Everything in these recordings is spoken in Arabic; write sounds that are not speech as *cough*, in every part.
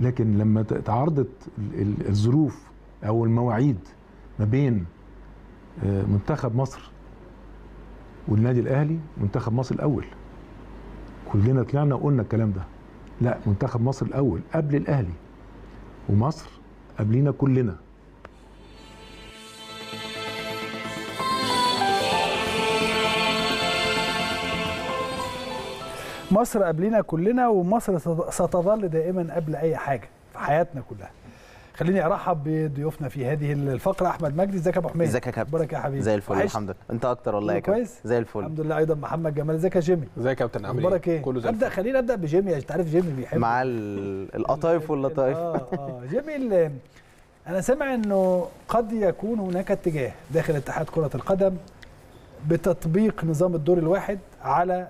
لكن لما تعرضت الظروف او المواعيد ما بين آه، منتخب مصر والنادي الاهلي منتخب مصر الاول كلنا طلعنا وقلنا الكلام ده لا منتخب مصر الاول قبل الاهلي ومصر قبلينا كلنا مصر قبلنا كلنا ومصر ستظل دائما قبل اي حاجه في حياتنا كلها خليني ارحب بضيوفنا في هذه الفقره احمد مجدي ازيك يا ابو حميد ازيك يا كابتن بارك يا حبيبي زي الفل وحش. الحمد لله انت اكتر والله يا كابتن كويس زي الفل الحمد لله ايضا محمد جمال ازيك يا جيمي ازيك يا كابتن عامل ايه ايه كله زي ابدا خلينا ابدا بجيمي انت عارف جيمي بيحب مع القطايف *laughs* واللطايف اه اه جيمي انا سامع انه قد يكون هناك اتجاه داخل اتحاد كره القدم بتطبيق نظام الدور الواحد على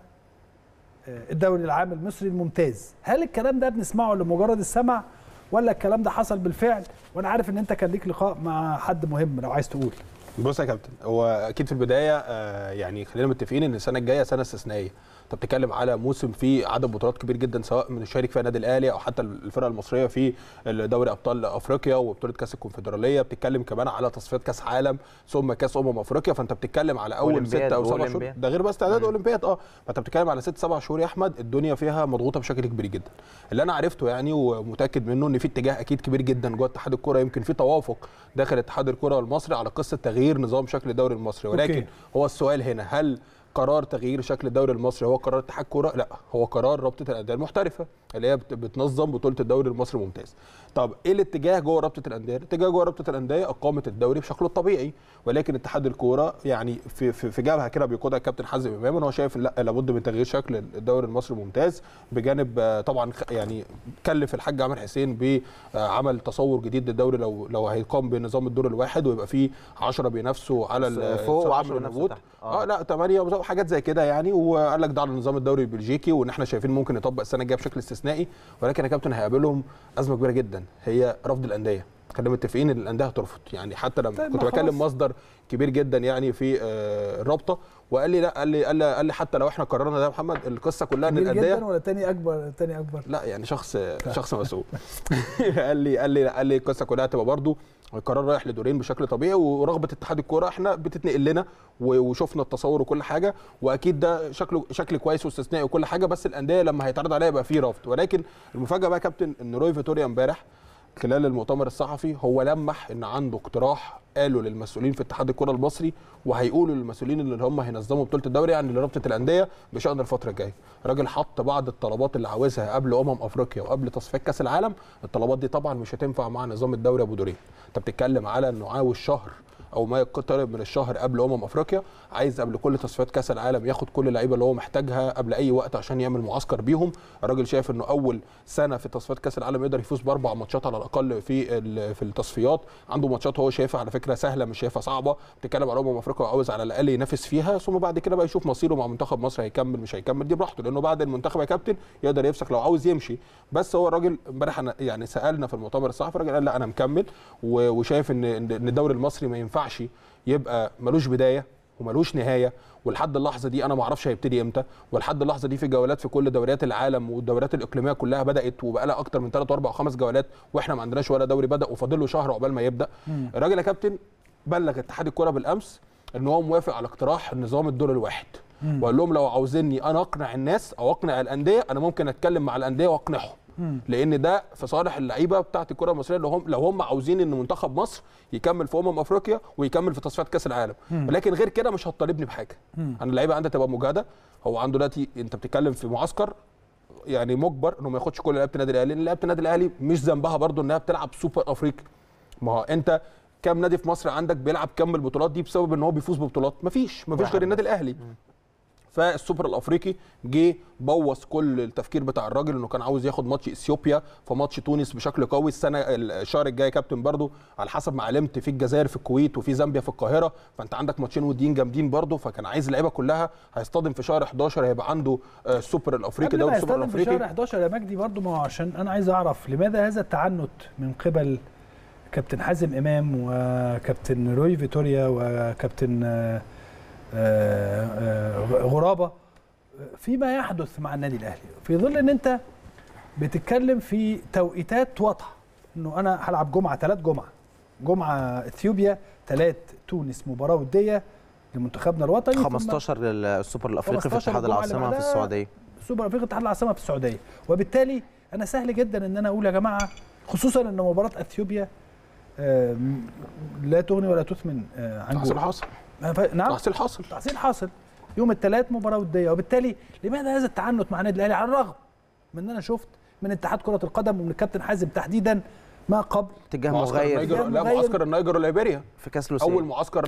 آه، الدوري العام المصري الممتاز هل الكلام ده بنسمعه لمجرد السمع ولا الكلام ده حصل بالفعل وانا عارف ان انت كان ليك لقاء مع حد مهم لو عايز تقول بص يا كابتن هو اكيد في البدايه آه، يعني خلينا متفقين ان السنه الجايه سنه استثنائيه انت بتتكلم على موسم فيه عدد بطولات كبير جدا سواء من فيها النادي الاهلي او حتى الفرقه المصريه في دوري ابطال افريقيا وبطوله كاس الكونفدراليه بتتكلم كمان على تصفيات كاس عالم ثم كاس امم افريقيا فانت بتتكلم على اول ست او سبع شهور ده غير بس تعداد اولمبياد اه فانت بتتكلم على ست سبع شهور يا احمد الدنيا فيها مضغوطه بشكل كبير جدا اللي انا عرفته يعني ومتاكد منه ان في اتجاه اكيد كبير جدا جوه اتحاد الكوره يمكن في توافق داخل اتحاد الكوره المصري على قصه تغيير نظام شكل الدوري المصري ولكن أوكي. هو السؤال هنا هل قرار تغيير شكل الدوري المصري هو قرار اتحاد كوره لا هو قرار رابطه الانديه المحترفه اللي هي بتنظم بطوله الدوري المصري الممتاز طب ايه الاتجاه جوه رابطه الانديه؟ الاتجاه جوه رابطه الانديه اقامه الدوري بشكله الطبيعي ولكن اتحاد الكوره يعني في في, في جبهه كده بيقودها الكابتن حازم امام ان هو شايف لا لابد من تغيير شكل الدوري المصري الممتاز بجانب آه، طبعا يعني كلف الحاج عامر حسين بعمل تصور جديد للدوري لو لو هيقام بنظام الدور الواحد ويبقى فيه 10 بينافسوا على فوق و10 بينافسوا آه. اه لا 8 حاجات زي كده يعني وقال لك ده على نظام الدوري البلجيكي وان احنا شايفين ممكن يطبق السنه الجايه بشكل استثنائي ولكن يا كابتن هيقابلهم ازمه كبيره جدا هي رفض الانديه كنا متفقين ان الانديه هترفض يعني حتى لما طيب، كنت بكلم مصدر كبير جدا يعني في آه، الرابطه وقال لي لا قال لي قال لي, قال لي حتى لو احنا قررنا ده يا محمد القصه كلها ان الانديه جدا ولا تاني اكبر تاني اكبر لا يعني شخص شخص مسؤول *laughs* *laughs* قال لي قال لي لا قال لي القصه كلها هتبقى برضه القرار رايح لدورين بشكل طبيعي ورغبه اتحاد الكوره احنا بتتنقل لنا وشفنا التصور وكل حاجه واكيد ده شكله شكل كويس واستثنائي وكل حاجه بس الانديه لما هيتعرض عليها يبقى في رفض ولكن المفاجاه بقى يا كابتن ان روي فيتوريا امبارح خلال المؤتمر الصحفي هو لمح ان عنده اقتراح قاله للمسؤولين في اتحاد الكره المصري وهيقولوا للمسؤولين اللي هم هينظموا بطوله الدوري يعني لرابطه الانديه بشان الفتره الجايه الراجل حط بعض الطلبات اللي عاوزها قبل امم افريقيا وقبل تصفيات كاس العالم الطلبات دي طبعا مش هتنفع مع نظام الدوري ابو دورين انت بتتكلم على انه عاوز شهر او ما يقترب من الشهر قبل امم افريقيا عايز قبل كل تصفيات كاس العالم ياخد كل اللعيبه اللي هو محتاجها قبل اي وقت عشان يعمل معسكر بيهم الراجل شايف انه اول سنه في تصفيات كاس العالم يقدر يفوز باربع ماتشات على الاقل في في التصفيات عنده ماتشات هو شايفها على فكره سهله مش شايفها صعبه بتتكلم على امم افريقيا وعاوز على الاقل ينافس فيها ثم بعد كده بقى يشوف مصيره مع منتخب مصر هيكمل مش هيكمل دي براحته لانه بعد المنتخب يا كابتن يقدر يفسخ لو عاوز يمشي بس هو الراجل امبارح يعني سالنا في المؤتمر الصحفي الراجل قال لا انا مكمل وشايف ان الدوري المصري ما ينفع ينفعش يبقى ملوش بدايه وملوش نهايه ولحد اللحظه دي انا ما اعرفش هيبتدي امتى ولحد اللحظه دي في جولات في كل دوريات العالم والدوريات الاقليميه كلها بدات وبقى لها اكتر من 3 و4 و5 جولات واحنا ما عندناش ولا دوري بدا وفاضل له شهر عقبال ما يبدا الراجل يا كابتن بلغ اتحاد الكوره بالامس ان هو موافق على اقتراح نظام الدور الواحد وقال لهم لو عاوزني انا اقنع الناس او اقنع الانديه انا ممكن اتكلم مع الانديه واقنعهم لان ده في صالح اللعيبه بتاعه الكره المصريه لو هم لو هم عاوزين ان منتخب مصر يكمل في امم افريقيا ويكمل في تصفيات كاس العالم ولكن غير كده مش هتطالبني بحاجه انا اللعيبه عندها تبقى مجهده هو عنده دلوقتي انت بتتكلم في معسكر يعني مجبر انه ما ياخدش كل لعيبه النادي الاهلي لان لعيبه النادي الاهلي مش ذنبها برده انها بتلعب سوبر افريقيا ما هو انت كام نادي في مصر عندك بيلعب كم البطولات دي بسبب ان هو بيفوز ببطولات مفيش مفيش غير النادي الاهلي فالسوبر الافريقي جه بوظ كل التفكير بتاع الراجل انه كان عاوز ياخد ماتش اثيوبيا فماتش تونس بشكل قوي السنه الشهر الجاي كابتن برضو على حسب ما علمت في الجزائر في الكويت وفي زامبيا في القاهره فانت عندك ماتشين وديين جامدين برضو فكان عايز اللعيبه كلها هيصطدم في شهر 11 هيبقى عنده آه، السوبر الافريقي ده السوبر الافريقي في شهر 11 يا مجدي برضو ما هو عشان انا عايز اعرف لماذا هذا التعنت من قبل كابتن حازم امام وكابتن روي فيتوريا وكابتن آه، آه، آه، غرابه فيما يحدث مع النادي الاهلي في ظل ان انت بتتكلم في توقيتات واضحه انه انا هلعب جمعه ثلاث جمعه جمعه اثيوبيا ثلاث تونس مباراه وديه لمنتخبنا الوطني 15 للسوبر الافريقي في اتحاد العاصمه في السعوديه سوبر افريقي اتحاد العاصمه في السعوديه وبالتالي انا سهل جدا ان انا اقول يا جماعه خصوصا ان مباراه اثيوبيا لا تغني ولا تثمن آه، عن حصل حصل نعم تحصيل حاصل تحصيل حاصل يوم الثلاث مباراه وديه وبالتالي لماذا هذا التعنت مع النادي الاهلي على الرغم من ان انا شفت من اتحاد كره القدم ومن الكابتن حازم تحديدا ما قبل اتجاه مغير لا معسكر النيجر وليبيريا في كاس لوسيا اول معسكر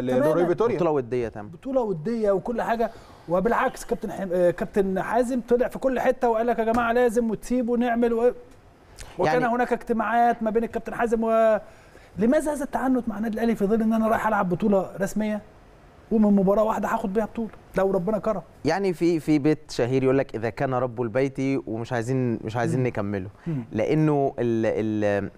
لدوري فيتوريا بطوله وديه تمام بطوله وديه وكل حاجه وبالعكس كابتن حم... آه، كابتن حازم طلع في كل حته وقال لك يا جماعه لازم وتسيبوا نعمل و... يعني وكان يعني هناك اجتماعات ما بين الكابتن حازم و لماذا هذا التعنت مع النادي الاهلي في ظل ان انا رايح العب بطوله رسميه ومن مباراه واحده هاخد بيها بطوله لو ربنا كرم يعني في في بيت شهير يقول لك اذا كان رب البيت ومش عايزين مش عايزين م. نكمله م. لانه الـ الـ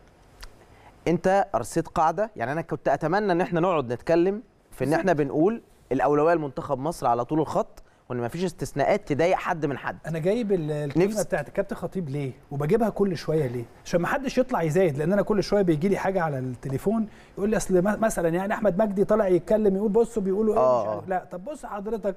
انت رصيت قاعده يعني انا كنت اتمنى ان احنا نقعد نتكلم في ان احنا بنقول الاولويه لمنتخب مصر على طول الخط وان مفيش استثناءات تضايق حد من حد انا جايب الكلمه نفس... بتاعت كابتن خطيب ليه وبجيبها كل شويه ليه عشان ما حدش يطلع يزايد لان انا كل شويه بيجي لي حاجه على التليفون يقول لي اصل مثلا يعني احمد مجدي طالع يتكلم يقول بصوا بيقولوا ايه آه،, آه. لا طب بص حضرتك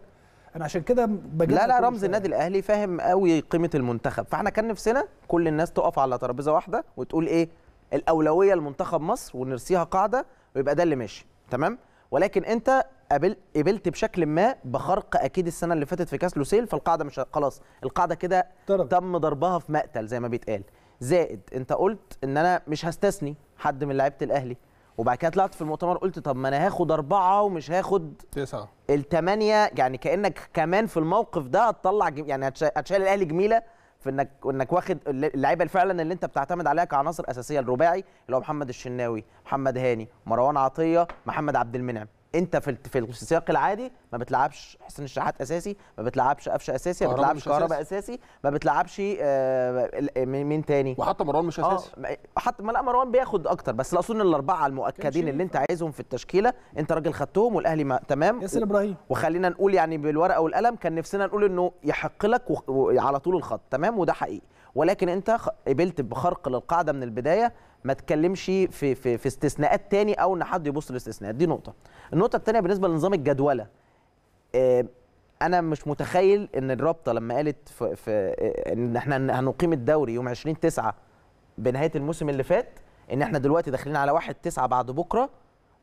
انا عشان كده بجيب لا لا رمز النادي الاهلي فاهم قوي قيمه المنتخب فاحنا كان نفسنا كل الناس تقف على ترابيزه واحده وتقول ايه الاولويه لمنتخب مصر ونرسيها قاعده ويبقى ده اللي ماشي تمام ولكن انت قبلت بشكل ما بخرق اكيد السنه اللي فاتت في كاس لوسيل فالقاعده مش خلاص القاعده كده تم ضربها في مقتل زي ما بيتقال زائد انت قلت ان انا مش هستثني حد من لعيبه الاهلي وبعد كده طلعت في المؤتمر قلت طب ما انا هاخد اربعه ومش هاخد تسعه الثمانيه يعني كانك كمان في الموقف ده هتطلع يعني هتشيل الاهلي جميله في انك انك واخد اللعيبه فعلا اللي انت بتعتمد عليها كعناصر اساسيه الرباعي اللي هو محمد الشناوي محمد هاني مروان عطيه محمد عبد المنعم انت في في السياق العادي ما بتلعبش حسين الشحات اساسي ما بتلعبش قفشه اساسي ما بتلعبش كهرباء اساسي ما بتلعبش آه، مين تاني وحتى مروان مش آه، اساسي آه حتى ما لا مروان بياخد اكتر بس الاصول ان الاربعه المؤكدين اللي انت عايزهم في التشكيله انت راجل خدتهم والاهلي ما تمام ياسر ابراهيم وخلينا نقول يعني بالورقه والقلم كان نفسنا نقول انه يحق لك على طول الخط تمام وده حقيقي ولكن انت قبلت بخرق للقاعده من البدايه ما تكلمش في في في استثناءات تاني او ان حد يبص للاستثناءات دي نقطه النقطه الثانيه بالنسبه لنظام الجدوله آه، انا مش متخيل ان الرابطه لما قالت في, في آه، ان احنا هنقيم الدوري يوم 20 9 بنهايه الموسم اللي فات ان احنا دلوقتي داخلين على 1 9 بعد بكره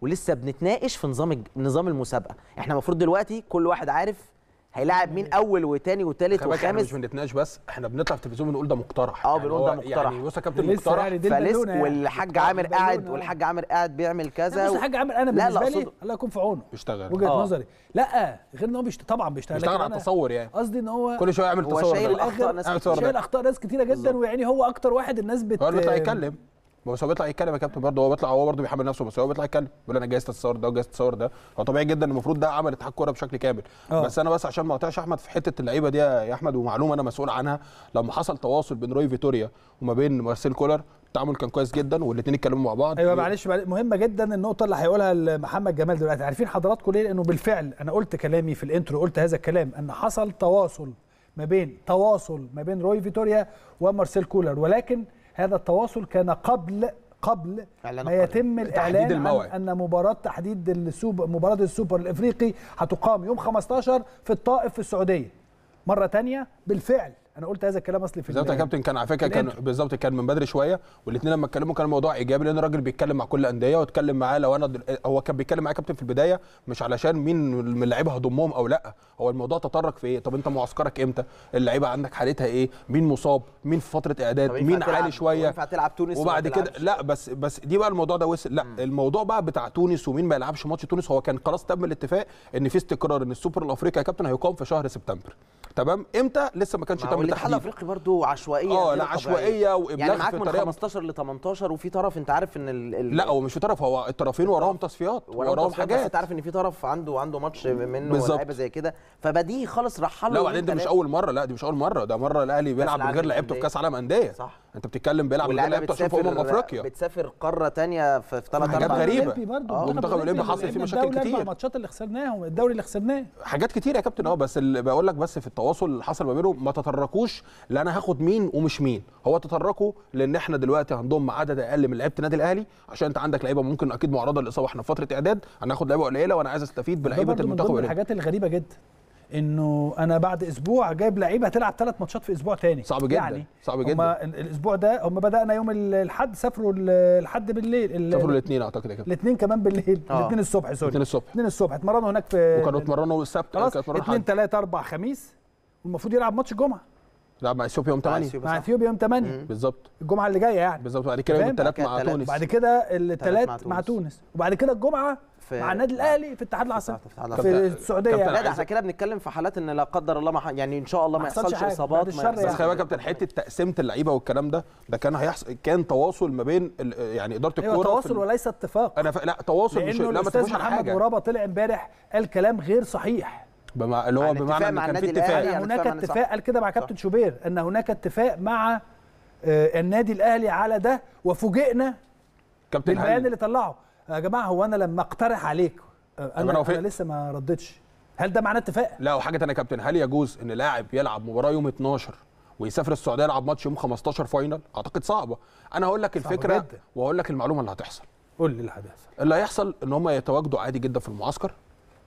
ولسه بنتناقش في نظام نظام المسابقه احنا المفروض دلوقتي كل واحد عارف هيلاعب مين يعني اول وتاني وتالت وخامس احنا مش بنتناقش بس احنا بنطلع في التلفزيون بنقول ده مقترح اه بنقول يعني ده مقترح يعني بص يا كابتن مقترح فلسه يعني فلس والحاج عامر قاعد والحاج عامر قاعد بيعمل كذا بص الحاج عامر انا بالنسبه لا لا لي الله يكون في عونه بيشتغل وجهه آه. نظري لا غير ان هو بيشتغل طبعا بيشتغل بيشتغل على التصور يعني قصدي ان هو كل شويه يعمل تصور شايل اخطاء ناس شايل اخطاء ناس كتيره جدا ويعني هو اكتر واحد الناس بت هو اللي يتكلم بس هو بيطلع يتكلم يا كابتن برضه هو بيطلع هو برضه بيحمل نفسه بس هو بيطلع يتكلم بيقول انا جايز تتصور ده وجايز تتصور ده هو طبيعي جدا المفروض ده عمل اتحاد كوره بشكل كامل أوه. بس انا بس عشان ما اقطعش احمد في حته اللعيبه دي يا احمد ومعلومه انا مسؤول عنها لما حصل تواصل بين روي فيتوريا وما بين مارسيل كولر التعامل كان كويس جدا والاثنين اتكلموا مع بعض ايوه معلش مهمه جدا النقطه اللي هيقولها محمد جمال دلوقتي عارفين حضراتكم ليه لانه بالفعل انا قلت كلامي في الانترو قلت هذا الكلام ان حصل تواصل ما بين تواصل ما بين روي فيتوريا ومارسيل كولر ولكن هذا التواصل كان قبل قبل ما يتم الاعلان عن ان مباراه تحديد السوبر مباراه السوبر الافريقي هتقام يوم 15 في الطائف في السعوديه مره ثانيه بالفعل انا قلت هذا الكلام اصلي في بالظبط يا كابتن كان على فكره كان بالظبط كان من بدري شويه والاثنين لما اتكلموا كان الموضوع ايجابي لان الراجل بيتكلم مع كل الانديه واتكلم معاه لو انا دل... هو كان بيتكلم معايا كابتن في البدايه مش علشان مين من اللعيبه هضمهم او لا هو الموضوع تطرق في ايه طب انت معسكرك امتى اللعيبه عندك حالتها ايه مين مصاب مين في فتره اعداد مين عالي شويه ينفع تلعب تونس وبعد كده لا بس بس دي بقى الموضوع ده وصل لا م. الموضوع بقى بتاع تونس ومين ما يلعبش ماتش تونس هو كان خلاص تم الاتفاق ان في استقرار ان السوبر الافريقي يا كابتن هيقام في شهر سبتمبر تمام امتى لسه ما كانش تم تحديد الاتحاد الافريقي برضه عشوائيه اه لا عشوائيه يعني وابلاغ يعني معاك من 15 ل 18 وفي طرف انت عارف ان ال ال لا هو مش طرف هو الطرفين وراهم تصفيات وراهم حاجات بس انت عارف ان في طرف عنده عنده ماتش منه لعيبه زي كده فبديهي خالص رحله لا وبعدين دي مش اول مره لا دي مش اول مره ده مره الاهلي بيلعب من غير لعيبته في كاس عالم انديه صح انت بتتكلم بيلعب من غير لعيبته عشان في امم افريقيا بتسافر قاره ثانيه في ثلاث حاجات غريبه آه. المنتخب الاولمبي حصل فيه مشاكل كتير الماتشات اللي خسرناهم الدوري اللي خسرناه حاجات كتير يا كابتن اه بس بقول لك بس في التواصل اللي حصل ما بينهم ما تطرقوش لان انا هاخد مين ومش مين هو تطرقوا لان احنا دلوقتي هنضم عدد اقل من لعيبه النادي الاهلي عشان انت عندك لعيبه ممكن اكيد معرضه للاصابه احنا في فتره اعداد هناخد لعيبه قليله وانا عايز استفيد بلعيبه المنتخب من الحاجات الغريبه جدا انه انا بعد اسبوع جايب لعيبه هتلعب ثلاث ماتشات في اسبوع تاني صعب جدا يعني صعب جدا هما الاسبوع ده هم بدانا يوم الاحد سافروا الحد بالليل سافروا الاثنين اعتقد كده الاثنين كمان بالليل آه. الاثنين الصبح سوري الاثنين الصبح الاثنين الصبح اتمرنوا هناك في وكانوا اتمرنوا السبت خلاص اثنين ثلاثة اربع خميس المفروض يلعب ماتش الجمعه يلعب مع اثيوبيا يوم 8 مع اثيوبيا يوم 8 بالظبط الجمعه اللي جايه يعني بالظبط وبعد كده يوم الثلاث مع تونس بعد كده الثلاث مع تونس وبعد كده الجمعه في مع النادي الاهلي في الاتحاد العاصمه في السعوديه لا ده احنا كده بنتكلم في حالات ان لا قدر الله ما يعني ان شاء الله ما يحصلش اصابات بس خلي بالك كابتن حته تقسيمه اللعيبه والكلام ده ده كان هيحصل كان تواصل ما بين يعني اداره أيوة، الكوره أيوة تواصل وليس اتفاق انا ف... لا تواصل مش لا ما تفهمش حاجه محمد مرابة طلع امبارح قال كلام غير صحيح بمع... اللي هو بمعنى ان كان في اتفاق يعني هناك اتفاق قال كده مع كابتن شوبير ان هناك اتفاق مع آه، النادي الاهلي على ده وفوجئنا كابتن بالبيان اللي طلعه يا جماعه هو انا لما اقترح عليك آه، انا, أنا لسه ما ردتش هل ده معناه اتفاق؟ لا وحاجه ثانيه يا كابتن هل يجوز ان لاعب يلعب مباراه يوم 12 ويسافر السعوديه يلعب ماتش يوم 15 فاينل؟ اعتقد صعبه. انا هقول لك الفكره وهقول لك المعلومه اللي هتحصل. قول لي اللي هيحصل اللي هيحصل ان هم يتواجدوا عادي جدا في المعسكر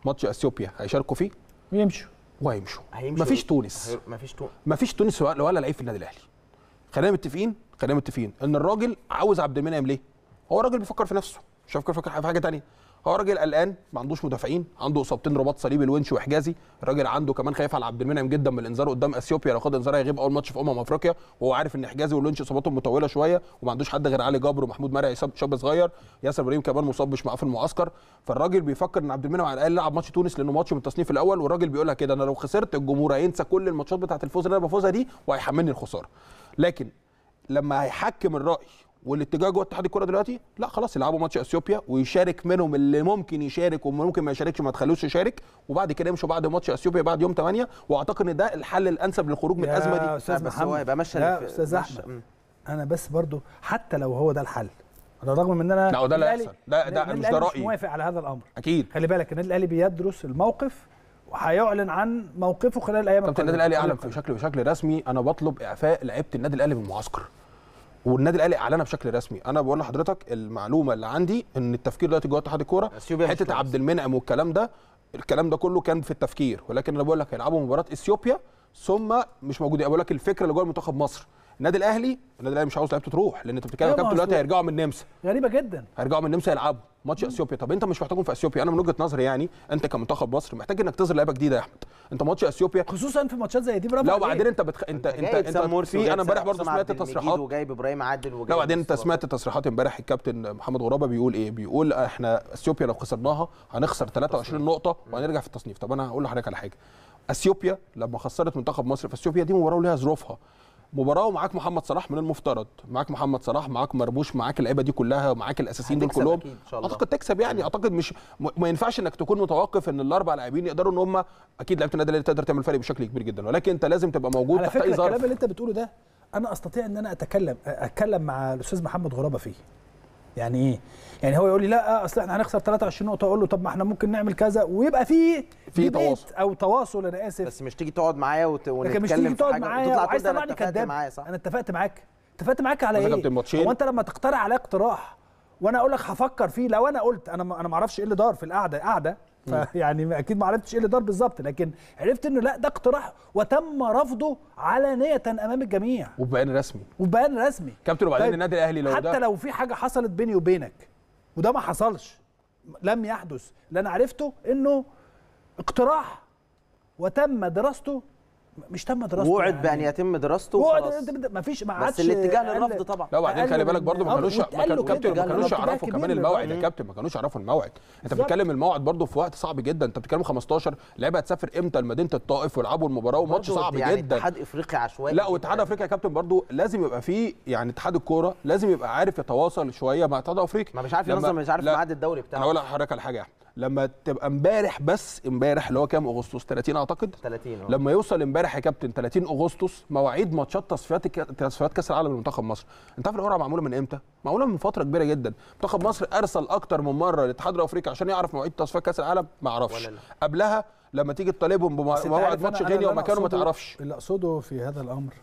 ماتش اثيوبيا هيشاركوا فيه يمشوا وهيمشوا هيمشوا مفيش تونس مفيش تونس مفيش تونس ولا لعيب في النادي الاهلي خلينا متفقين خلينا متفقين ان الراجل عاوز عبد المنعم ليه؟ هو راجل بيفكر في نفسه مش بيفكر في حاجه ثانيه هو راجل قلقان ما عندوش مدافعين عنده اصابتين رباط صليبي الونش وحجازي الراجل عنده كمان خايف على عبد المنعم جدا من الانذار قدام اثيوبيا لو خد انذار هيغيب اول ماتش في امم افريقيا وهو عارف ان حجازي والونش اصاباتهم مطوله شويه وما عندوش حد غير علي جبر ومحمود مرعي شاب صغير ياسر ابراهيم كمان مصاب مش معاه في المعسكر فالراجل بيفكر ان عبد المنعم على الاقل يلعب ماتش تونس لانه ماتش من التصنيف الاول والراجل بيقولها إيه كده انا لو خسرت الجمهور هينسى كل الماتشات بتاعه الفوز اللي انا بفوزها دي وهيحملني الخساره لكن لما هيحكم الراي والاتجاه جوه اتحاد الكره دلوقتي لا خلاص يلعبوا ماتش اثيوبيا ويشارك منهم اللي ممكن يشارك وممكن ما يشاركش ما تخلوش يشارك وبعد كده يمشوا بعد ماتش اثيوبيا بعد يوم 8 واعتقد ان ده الحل الانسب للخروج من الازمه دي استاذ بس هو يبقى ماشي يا استاذ احمد انا بس برضو حتى لو هو ده الحل على الرغم من ان انا لا ده لا ده ده مش ده رايي مش موافق على هذا الامر اكيد خلي بالك النادي الاهلي بيدرس الموقف وهيعلن عن موقفه خلال الايام القادمه طب النادي الاهلي اعلن بشكل بشكل رسمي انا بطلب اعفاء لعيبه النادي الاهلي من المعسكر والنادي الاهلي اعلنها بشكل رسمي انا بقول لحضرتك المعلومه اللي عندي ان التفكير دلوقتي جوه اتحاد الكوره حته عبد المنعم والكلام ده الكلام ده كله كان في التفكير ولكن انا بقول لك هيلعبوا مباراه اثيوبيا ثم مش موجودين بقول لك الفكره اللي جوه المنتخب مصر النادي الاهلي النادي الاهلي مش عاوز لعيبته تروح لان انت بتتكلم كابتن دلوقتي هيرجعوا من النمسا غريبه جدا هيرجعوا من النمسا يلعبوا ماتش اثيوبيا طب انت مش محتاجهم في اثيوبيا انا من وجهه نظري يعني انت كمنتخب مصر محتاج انك تظهر لعيبه جديده يا احمد انت ماتش اثيوبيا خصوصا في ماتشات زي دي برافو لا وبعدين انت بتخ... انت انت انت في انا امبارح برضه سمعت تصريحات وجايب ابراهيم عادل وجايب لا وبعدين انت سمعت تصريحات امبارح الكابتن محمد غرابه بيقول ايه بيقول احنا اثيوبيا لو خسرناها هنخسر 23 نقطه وهنرجع في التصنيف طب انا هقول لحضرتك على حاجه اثيوبيا لما خسرت منتخب مصر في اثيوبيا دي مباراه ليها ظروفها مباراه ومعاك محمد صلاح من المفترض معاك محمد صلاح معاك مربوش معاك اللعيبه دي كلها ومعاك الاساسيين دول كلهم اعتقد تكسب يعني اعتقد مش ما ينفعش انك تكون متوقف ان الاربع لاعبين يقدروا ان هم اكيد لعيبه النادي الاهلي تقدر تعمل فرق بشكل كبير جدا ولكن انت لازم تبقى موجود تحت اي ظرف الكلام اللي انت بتقوله ده انا استطيع ان انا اتكلم اتكلم مع الاستاذ محمد غرابه فيه يعني ايه يعني هو يقول لي لا آه، اصل احنا هنخسر 23 نقطه اقول له طب ما احنا ممكن نعمل كذا ويبقى في في تواصل او تواصل انا اسف بس مش تيجي تقعد معايا ونتكلم لكن مش تيجي تقعد معايا وعايز طبعا كداب انا اتفقت معاك اتفقت معاك على ايه هو انت لما تقترح عليا اقتراح وانا اقول لك هفكر فيه لو انا قلت انا انا ما اعرفش ايه اللي دار في القعده قعده فيعني اكيد ما عرفتش ايه اللي دار بالظبط لكن عرفت انه لا ده اقتراح وتم رفضه علانيه امام الجميع وببيان رسمي وببيان رسمي كابتن وبعدين طيب، النادي الاهلي لو حتى ده لو في حاجه حصلت بيني وبينك وده ما حصلش لم يحدث اللي انا عرفته انه اقتراح وتم دراسته مش تم دراسته وعد يعني بان يتم دراسته وخلاص ما فيش ما عادش بس الاتجاه للرفض طبعا لا وبعدين خلي بالك برضه ما كانوش كابتن ما كانوش يعرفوا كمان الموعد يا كابتن ما كانوش يعرفوا الموعد انت بتتكلم الموعد برضه في وقت صعب جدا انت بتتكلم 15 لعيبه هتسافر امتى لمدينه الطائف ويلعبوا المباراه وماتش صعب يعني جدا اتحاد افريقيا عشوائي لا واتحاد افريقيا يا كابتن برضه لازم يبقى فيه يعني اتحاد الكوره لازم يبقى عارف يتواصل شويه مع اتحاد افريقيا ما مش عارف ينظم مش عارف ميعاد الدوري بتاعه انا اقول لحضرتك على حاجه لما تبقى امبارح بس امبارح اللي هو كام اغسطس 30 اعتقد 30 آه. لما يوصل امبارح يا كابتن 30 اغسطس مواعيد ماتشات تصفيات تصفيات كاس العالم لمنتخب مصر انت عارف القرعه معموله من امتى معموله من فتره كبيره جدا منتخب مصر ارسل اكتر من مره للاتحاد الافريقي عشان يعرف مواعيد تصفيات كاس العالم ما اعرفش قبلها لما تيجي تطالبهم بموعد ماتش غينيا ومكانه ما تعرفش اللي اقصده في هذا الامر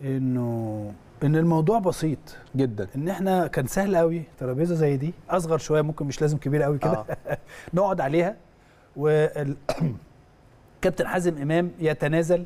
انه ان الموضوع بسيط جدا ان احنا كان سهل قوي ترابيزه زي دي اصغر شويه ممكن مش لازم كبيره قوي كده آه. *laughs* نقعد عليها وكابتن *clears throat* حازم امام يتنازل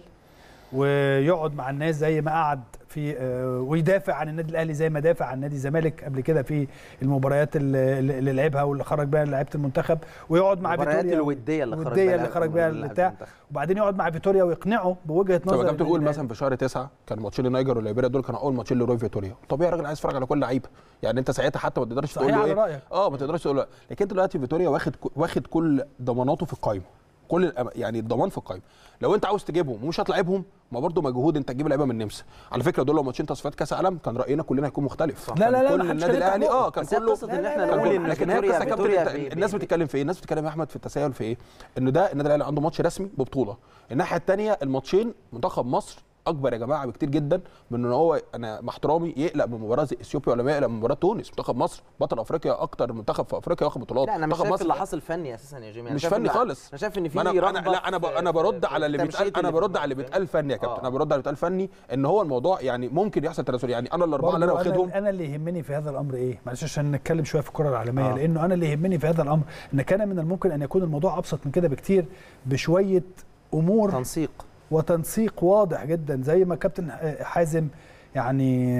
ويقعد مع الناس زي ما قعد في آه، ويدافع عن النادي الاهلي زي ما دافع عن نادي الزمالك قبل كده في المباريات اللي لعبها واللي خرج بيها لعيبه المنتخب ويقعد مع فيتوريا المباريات الوديه اللي خرج بيها اللي خرج بيها البتاع وبعدين يقعد مع فيتوريا ويقنعه بوجهه نظر طب كنت بتقول مثلا في شهر 9 كان ماتشين النايجر والليبيريا دول كانوا اول ماتشين لروي فيتوريا طبيعي الراجل عايز يتفرج على كل لعيبه يعني انت ساعتها حتى ما تقدرش تقول له ايه اه ما تقدرش تقول له إيه. لكن دلوقتي فيتوريا واخد واخد كل ضماناته في القايمه كل يعني الضمان في القايمه لو انت عاوز تجيبهم ومش هتلعبهم ما برضه مجهود انت تجيب لعيبه من النمسا على فكره دول لو ماتشين تصفيات كاس عالم كان راينا كلنا هيكون مختلف لا لا لا كل النادي الاهلي اه كان كله قصد ان احنا نقول ان لكن هي قصه كابتن الناس بتتكلم في ايه الناس بتتكلم يا احمد في التساهل في ايه ان ده النادي الاهلي عنده ماتش رسمي ببطوله الناحيه الثانيه الماتشين منتخب مصر اكبر يا جماعه بكتير جدا من ان هو انا مع احترامي يقلق من مباراه اثيوبيا ولا ما يقلق من مباراه تونس منتخب مصر بطل افريقيا اكتر منتخب في افريقيا واخد بطولات لا انا مش شايف اللي يعني. حصل فني اساسا يا جيمي مش فني خالص انا شايف ان في أنا لا انا انا برد على اللي بيتقال انا برد على اللي بيتقال فني يا كابتن انا آه. برد على اللي بيتقال فني ان هو الموضوع يعني ممكن يحصل تناسل يعني انا الاربعه اللي انا واخدهم انا اللي يهمني في هذا الامر ايه معلش عشان نتكلم شويه في الكره العالميه آه. لانه انا اللي يهمني في هذا الامر ان كان من الممكن ان يكون الموضوع ابسط من كده بكتير بشويه امور تنسيق وتنسيق واضح جدا زي ما كابتن حازم يعني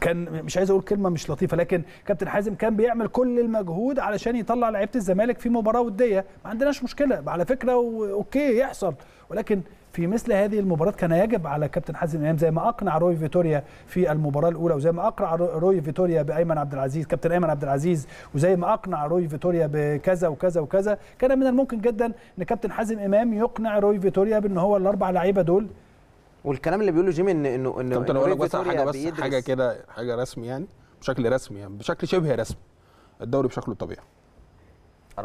كان مش عايز اقول كلمه مش لطيفه لكن كابتن حازم كان بيعمل كل المجهود علشان يطلع لعيبه الزمالك في مباراه وديه ما عندناش مشكله على فكره اوكي يحصل ولكن في مثل هذه المباراه كان يجب على كابتن حازم امام زي ما اقنع روي فيتوريا في المباراه الاولى وزي ما اقنع روي فيتوريا بايمن عبد العزيز كابتن ايمن عبد العزيز وزي ما اقنع روي فيتوريا بكذا وكذا وكذا كان من الممكن جدا ان كابتن حازم امام يقنع روي فيتوريا بان هو الاربع لعيبه دول والكلام اللي بيقوله جيمي ان انه انه كابتن اقول لك بس حاجه بس حاجه كده حاجه رسمي يعني بشكل رسمي يعني بشكل شبه رسمي الدوري بشكله الطبيعي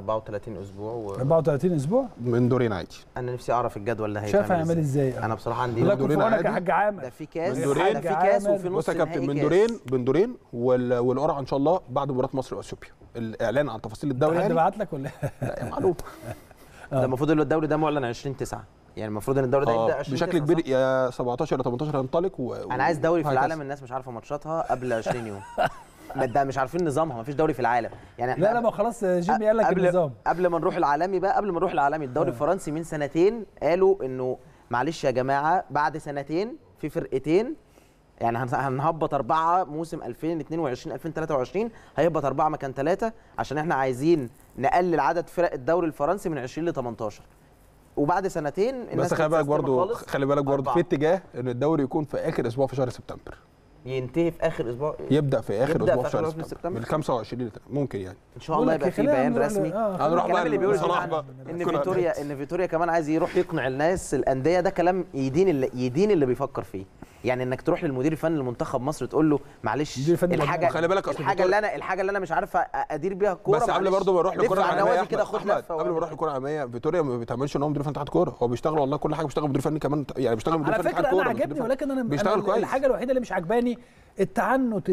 34 اسبوع و... 34 اسبوع من دورين عادي انا نفسي اعرف الجدول اللي هيتعمل شايف هيعمل ازاي انا بصراحه عندي من دورين عادي حاج عامر ده في كاس من دورين في كاس وفي نص بص يا كابتن من دورين من دورين والقرعه ان شاء الله بعد مباراه مصر واثيوبيا الاعلان عن تفاصيل الدوري يعني بعت لك ولا لا معلومه ده المفروض ان الدوري ده معلن 20 9 يعني المفروض ان الدوري ده آه، يبدا 20 بشكل كبير يا 17 يا 18 هينطلق و... انا عايز دوري في العالم الناس مش عارفه ماتشاتها قبل 20 يوم *laughs* ما ده مش عارفين نظامها ما فيش دوري في العالم يعني لا لا ما خلاص جيمي قال لك إيه قبل النظام قبل ما نروح العالمي بقى قبل ما نروح العالمي الدوري آه. الفرنسي من سنتين قالوا انه معلش يا جماعه بعد سنتين في فرقتين يعني هنهبط أربعة موسم 2022 2023 هيهبط أربعة مكان ثلاثة عشان احنا عايزين نقلل عدد فرق الدوري الفرنسي من 20 ل 18 وبعد سنتين الناس بس خلي بالك برضه خلي بالك برضه في اتجاه ان الدوري يكون في اخر اسبوع في شهر سبتمبر ينتهي في اخر اسبوع يبدا في اخر يبدأ اسبوع في اخر سبتمبر من 25 ممكن يعني ان شاء الله يبقى في بيان رسمي هنروح آه، بقى اللي بيقول ان فيتوريا ان فيتوريا كمان عايز يروح يقنع الناس الانديه ده كلام يدين اللي يدين اللي بيفكر فيه يعني انك تروح للمدير الفني لمنتخب مصر تقول له معلش الحاجه خلي بالك الحاجه اللي انا الحاجه اللي انا مش عارف ادير بيها الكوره بس قبل برضه ما اروح للكوره العالميه كده خد قبل ما اروح للكوره العالميه فيتوريا ما بيتعملش ان هو مدير فني تحت كوره هو بيشتغل والله كل حاجه بيشتغل مدير فني كمان يعني بيشتغل مدير فني تحت كوره على فكره انا عجبني ولكن انا بيشتغل كويس الحاجه الوحيده اللي مش عجباني التعنت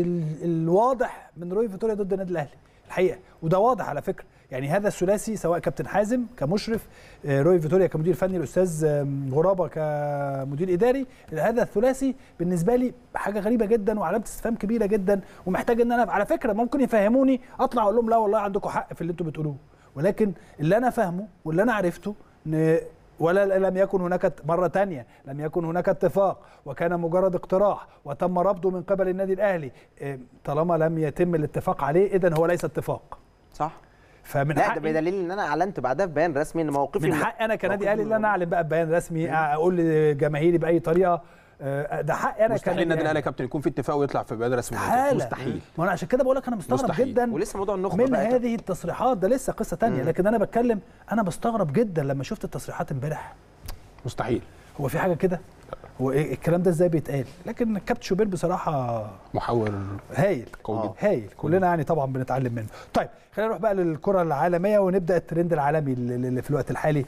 الواضح من روي فيتوريا ضد النادي الاهلي الحقيقه وده واضح على فكره يعني هذا الثلاثي سواء كابتن حازم كمشرف آه، روي فيتوريا كمدير فني الاستاذ آه، غرابه كمدير اداري هذا الثلاثي بالنسبه لي حاجه غريبه جدا وعلامه استفهام كبيره جدا ومحتاج ان انا على فكره ممكن يفهموني اطلع اقول لهم لا والله عندكم حق في اللي انتم بتقولوه ولكن اللي انا فاهمه واللي انا عرفته ان ولا لم يكن هناك مرة تانية لم يكن هناك اتفاق وكان مجرد اقتراح وتم رفضه من قبل النادي الأهلي إيه، طالما لم يتم الاتفاق عليه إذا هو ليس اتفاق صح فمن لا ده بدليل ان انا اعلنت بعدها ببيان رسمي ان موقفي من حق انا كنادي اهلي ان انا اعلن بقى ببيان رسمي اقول لجماهيري باي طريقه آه، ده حقي انا مستحيل النادي الاهلي يا يعني. كابتن يكون في اتفاق ويطلع في بيان رسمي مستحيل ما انا عشان كده بقول لك انا مستغرب مستحيل. جدا ولسه موضوع النخبه من هذه التصريحات ده لسه قصه ثانيه لكن انا بتكلم انا مستغرب جدا لما شفت التصريحات امبارح مستحيل هو في حاجه كده هو إيه الكلام ده ازاي بيتقال لكن الكابتن شوبير بصراحه محاور هايل قوي آه. هايل كلنا يعني طبعا بنتعلم منه طيب خلينا نروح بقى للكره العالميه ونبدا الترند العالمي اللي في الوقت الحالي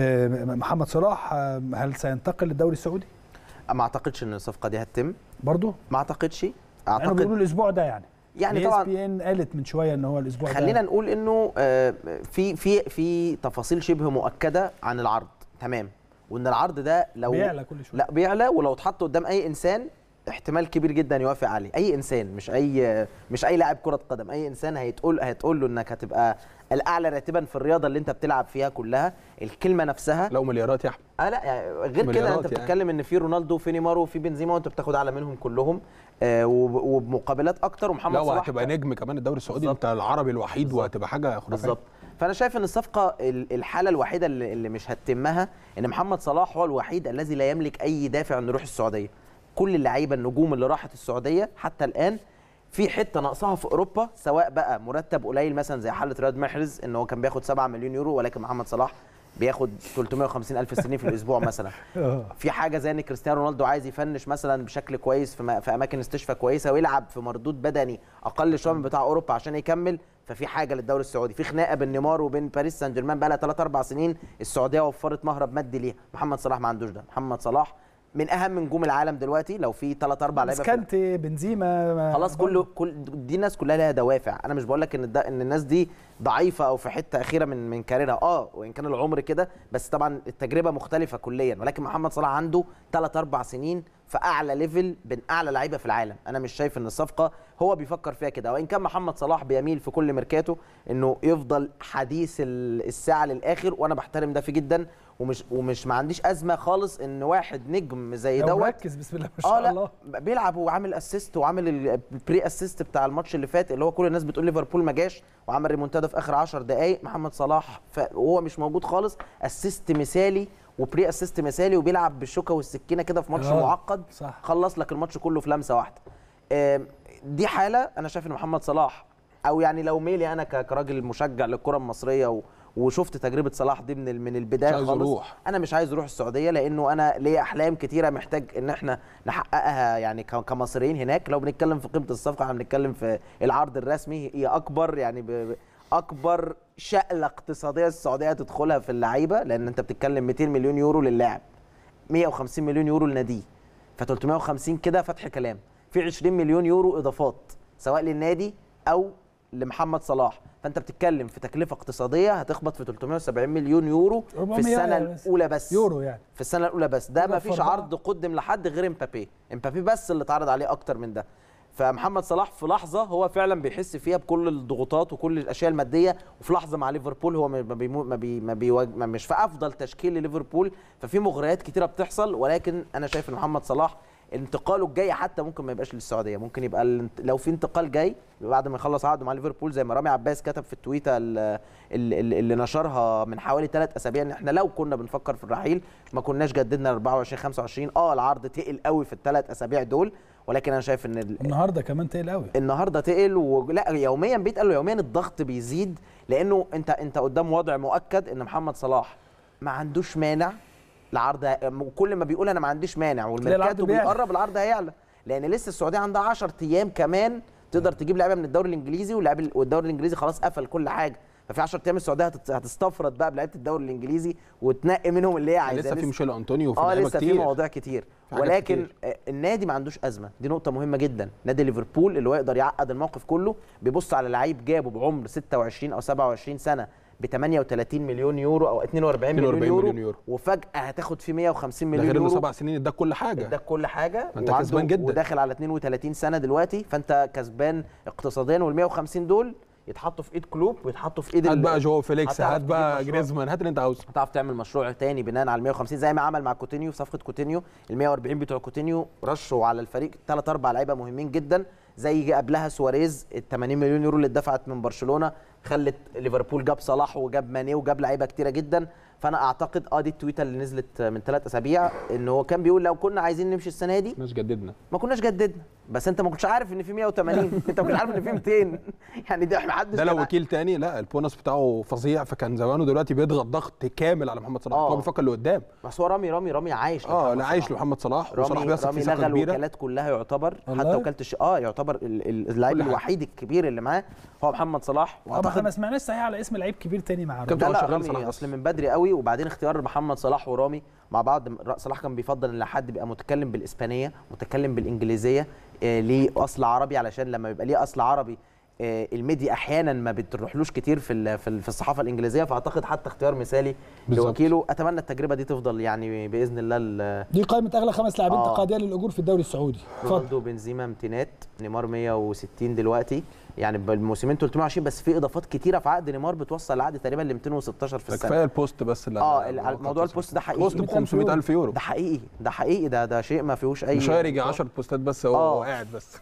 آه، محمد صلاح آه، هل سينتقل للدوري السعودي ما اعتقدش ان الصفقه دي هتتم برضه ما اعتقدش اعتقد يعني بيقولوا الاسبوع ده يعني يعني طبعا بي ان قالت من شويه ان هو الاسبوع خلينا ده خلينا نقول انه آه، في في في تفاصيل شبه مؤكده عن العرض تمام وان العرض ده لو بيعلى كل شويه لا بيعلى ولو اتحط قدام اي انسان احتمال كبير جدا يوافق عليه اي انسان مش اي مش اي لاعب كره قدم اي انسان هيتقول هتقول له انك هتبقى الاعلى راتبا في الرياضه اللي انت بتلعب فيها كلها الكلمه نفسها لو مليارات يا احمد اه لا يعني غير كده انت يعني. بتتكلم يعني. ان في رونالدو وفي نيمار وفي بنزيما وانت بتاخد اعلى منهم كلهم آه وبمقابلات اكتر ومحمد صلاح لو هتبقى نجم كمان الدوري السعودي انت العربي الوحيد وهتبقى حاجه خرافيه بالظبط فانا شايف ان الصفقه الحاله الوحيده اللي مش هتتمها ان محمد صلاح هو الوحيد الذي لا يملك اي دافع انه يروح السعوديه كل اللعيبه النجوم اللي راحت السعوديه حتى الان في حته ناقصاها في اوروبا سواء بقى مرتب قليل مثلا زي حاله رياض محرز ان هو كان بياخد 7 مليون يورو ولكن محمد صلاح بياخد 350 الف سنين في الاسبوع *laughs* مثلا آه. في حاجه زي ان كريستيانو رونالدو عايز يفنش مثلا بشكل كويس في, في اماكن استشفاء كويسه ويلعب في مردود بدني اقل شويه من بتاع اوروبا عشان يكمل ففي حاجه للدوري السعودي في خناقه بين نيمار وبين باريس سان جيرمان بقى لها 3 4 سنين السعوديه وفرت مهرب مادي ليها محمد صلاح ما عندوش ده محمد صلاح من اهم نجوم العالم دلوقتي لو في ثلاث اربع لعيبه كانت بنزيما خلاص كله كل دي الناس كلها لها دوافع انا مش بقول لك ان ان الناس دي ضعيفه او في حته اخيره من من كاريرها اه وان كان العمر كده بس طبعا التجربه مختلفه كليا ولكن محمد صلاح عنده ثلاث اربع سنين في اعلى ليفل بين اعلى لعيبه في العالم انا مش شايف ان الصفقه هو بيفكر فيها كده وان كان محمد صلاح بيميل في كل ميركاتو انه يفضل حديث الساعه للاخر وانا بحترم ده فيه جدا ومش ومش ما عنديش ازمه خالص ان واحد نجم زي دوت مركز بسم الله ما شاء آه، الله لا بيلعب وعامل اسيست وعامل البري اسيست بتاع الماتش اللي فات اللي هو كل الناس بتقول ليفربول ما جاش وعمل ريمونتادا في اخر 10 دقائق محمد صلاح وهو مش موجود خالص اسيست مثالي وبري اسيست مثالي وبيلعب بالشوكه والسكينه كده في ماتش آه، معقد صح. خلص لك الماتش كله في لمسه واحده دي حاله انا شايف ان محمد صلاح او يعني لو ميلي انا كراجل مشجع للكره المصريه وشفت تجربه صلاح دي من من البدايه مش عايز خالص أروح. انا مش عايز اروح السعوديه لانه انا ليا احلام كتيره محتاج ان احنا نحققها يعني كمصريين هناك لو بنتكلم في قيمه الصفقه احنا بنتكلم في العرض الرسمي هي اكبر يعني اكبر شقله اقتصاديه السعوديه تدخلها في اللعيبه لان انت بتتكلم 200 مليون يورو للاعب 150 مليون يورو لناديه ف 350 كده فتح كلام في 20 مليون يورو اضافات سواء للنادي او لمحمد صلاح فانت بتتكلم في تكلفه اقتصاديه هتخبط في 370 مليون يورو في السنه يعني الاولى بس يورو يعني في السنه الاولى بس ده ما فيش عرض قدم لحد غير امبابي امبابي بس اللي اتعرض عليه اكتر من ده فمحمد صلاح في لحظه هو فعلا بيحس فيها بكل الضغوطات وكل الاشياء الماديه وفي لحظه مع ليفربول هو ما بيمو ما بي ما بي مش في افضل تشكيل لليفربول ففي مغريات كتيره بتحصل ولكن انا شايف ان محمد صلاح انتقاله الجاي حتى ممكن ما يبقاش للسعوديه ممكن يبقى لو في انتقال جاي بعد ما يخلص عقده مع ليفربول زي ما رامي عباس كتب في التويته اللي, اللي نشرها من حوالي ثلاث اسابيع ان احنا لو كنا بنفكر في الرحيل ما كناش جددنا 24 25 اه العرض تقل قوي في الثلاث اسابيع دول ولكن انا شايف ان النهارده كمان تقل قوي النهارده تقل ولا يوميا بيتقل يوميا الضغط بيزيد لانه انت انت قدام وضع مؤكد ان محمد صلاح ما عندوش مانع العرض كل ما بيقول انا ما عنديش مانع والميركاتو بيقرب العرض هيعلى لان لسه السعوديه عندها 10 ايام كمان تقدر تجيب لعيبه من الدوري الانجليزي واللاعب والدوري الانجليزي خلاص قفل كل حاجه ففي 10 ايام السعوديه هتستفرد بقى بلعيبه الدوري الانجليزي وتنقي منهم اللي هي عايزاه لسه في ميشيل انطونيو وفي اه لسه في مواضيع كتير ولكن كتير. آه، النادي ما عندوش ازمه دي نقطه مهمه جدا نادي ليفربول اللي هو يقدر يعقد الموقف كله بيبص على لعيب جابه بعمر 26 او 27 سنه ب 38 مليون يورو او 42 مليون, مليون, يورو, مليون يورو وفجاه هتاخد فيه 150 مليون يورو ده غير انه سبع سنين اداك كل حاجه اداك كل حاجه فانت كسبان جدا وداخل على 32 سنه دلوقتي فانت كسبان اقتصاديا وال 150 دول يتحطوا في ايد كلوب ويتحطوا في ايد هات بقى جو فيليكس هات بقى جريزمان هات اللي انت عاوزه هتعرف تعمل مشروع تاني بناء على 150 زي ما عمل مع كوتينيو في صفقه كوتينيو ال 140 بتوع كوتينيو رشوا على الفريق ثلاث اربع لعيبه مهمين جدا زي قبلها سواريز ال 80 مليون يورو اللي اتدفعت من برشلونه خلت ليفربول جاب صلاح وجاب ماني وجاب لعيبه كتيره جدا فانا اعتقد اه دي التويته اللي نزلت من ثلاث اسابيع ان هو كان بيقول لو كنا عايزين نمشي السنه دي ما كناش جددنا ما كناش جددنا بس انت ما كنتش عارف ان في 180 *laughs* انت ما كنتش عارف ان في 200 يعني ده حدش ده لو وكيل تاني لا البونص بتاعه فظيع فكان زمانه دلوقتي بيضغط ضغط كامل على محمد صلاح هو آه. بيفكر اللي قدام بس هو رامي رامي رامي عايش اه لا عايش لمحمد صلاح وصلاح بيثق في ثقه كبيره الوكالات كلها يعتبر حتى وكاله اه يعتبر اللاعب الوحيد الكبير اللي معاه هو محمد صلاح طب آه، احنا ما سمعناش صحيح على اسم لعيب كبير تاني مع رامي لا اصل من بدري قوي قوي وبعدين اختيار محمد صلاح ورامي مع بعض صلاح كان بيفضل ان حد بيبقى متكلم بالاسبانيه متكلم بالانجليزيه آه، ليه اصل عربي علشان لما بيبقى ليه اصل عربي آه، الميديا احيانا ما بتروحلوش كتير في في الصحافه الانجليزيه فاعتقد حتى اختيار مثالي لوكيله اتمنى التجربه دي تفضل يعني باذن الله دي قائمه اغلى خمس لاعبين آه. تقاعديا للاجور في الدوري السعودي رونالدو بنزيما امتينات نيمار 160 دلوقتي يعني بالموسمين 320 بس في اضافات كتيره في عقد نيمار بتوصل العقد تقريبا ل 216 في السنه كفايه البوست بس اللي اه موضوع البوست ده حقيقي بوست ب 500000 يورو ده حقيقي ده حقيقي ده ده شيء ما فيهوش اي مش هيرجع 10 آه. بوستات بس هو آه. قاعد بس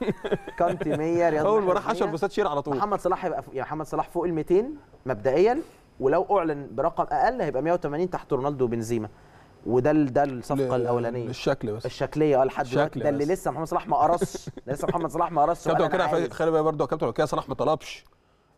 كانتي 100 رياض اول ما راح 10 بوستات شير على طول محمد صلاح هيبقى يعني محمد صلاح فوق ال 200 مبدئيا ولو اعلن برقم اقل هيبقى 180 تحت رونالدو وبنزيما وده ده الصفقه الاولانيه الشكل بس الشكليه اه لحد دلوقتي ده اللي لسه محمد صلاح ما قرصش *laughs* لسه محمد صلاح ما قرصش كابتن وكيل خلي بالك برضه كابتن وكيل صلاح ما طلبش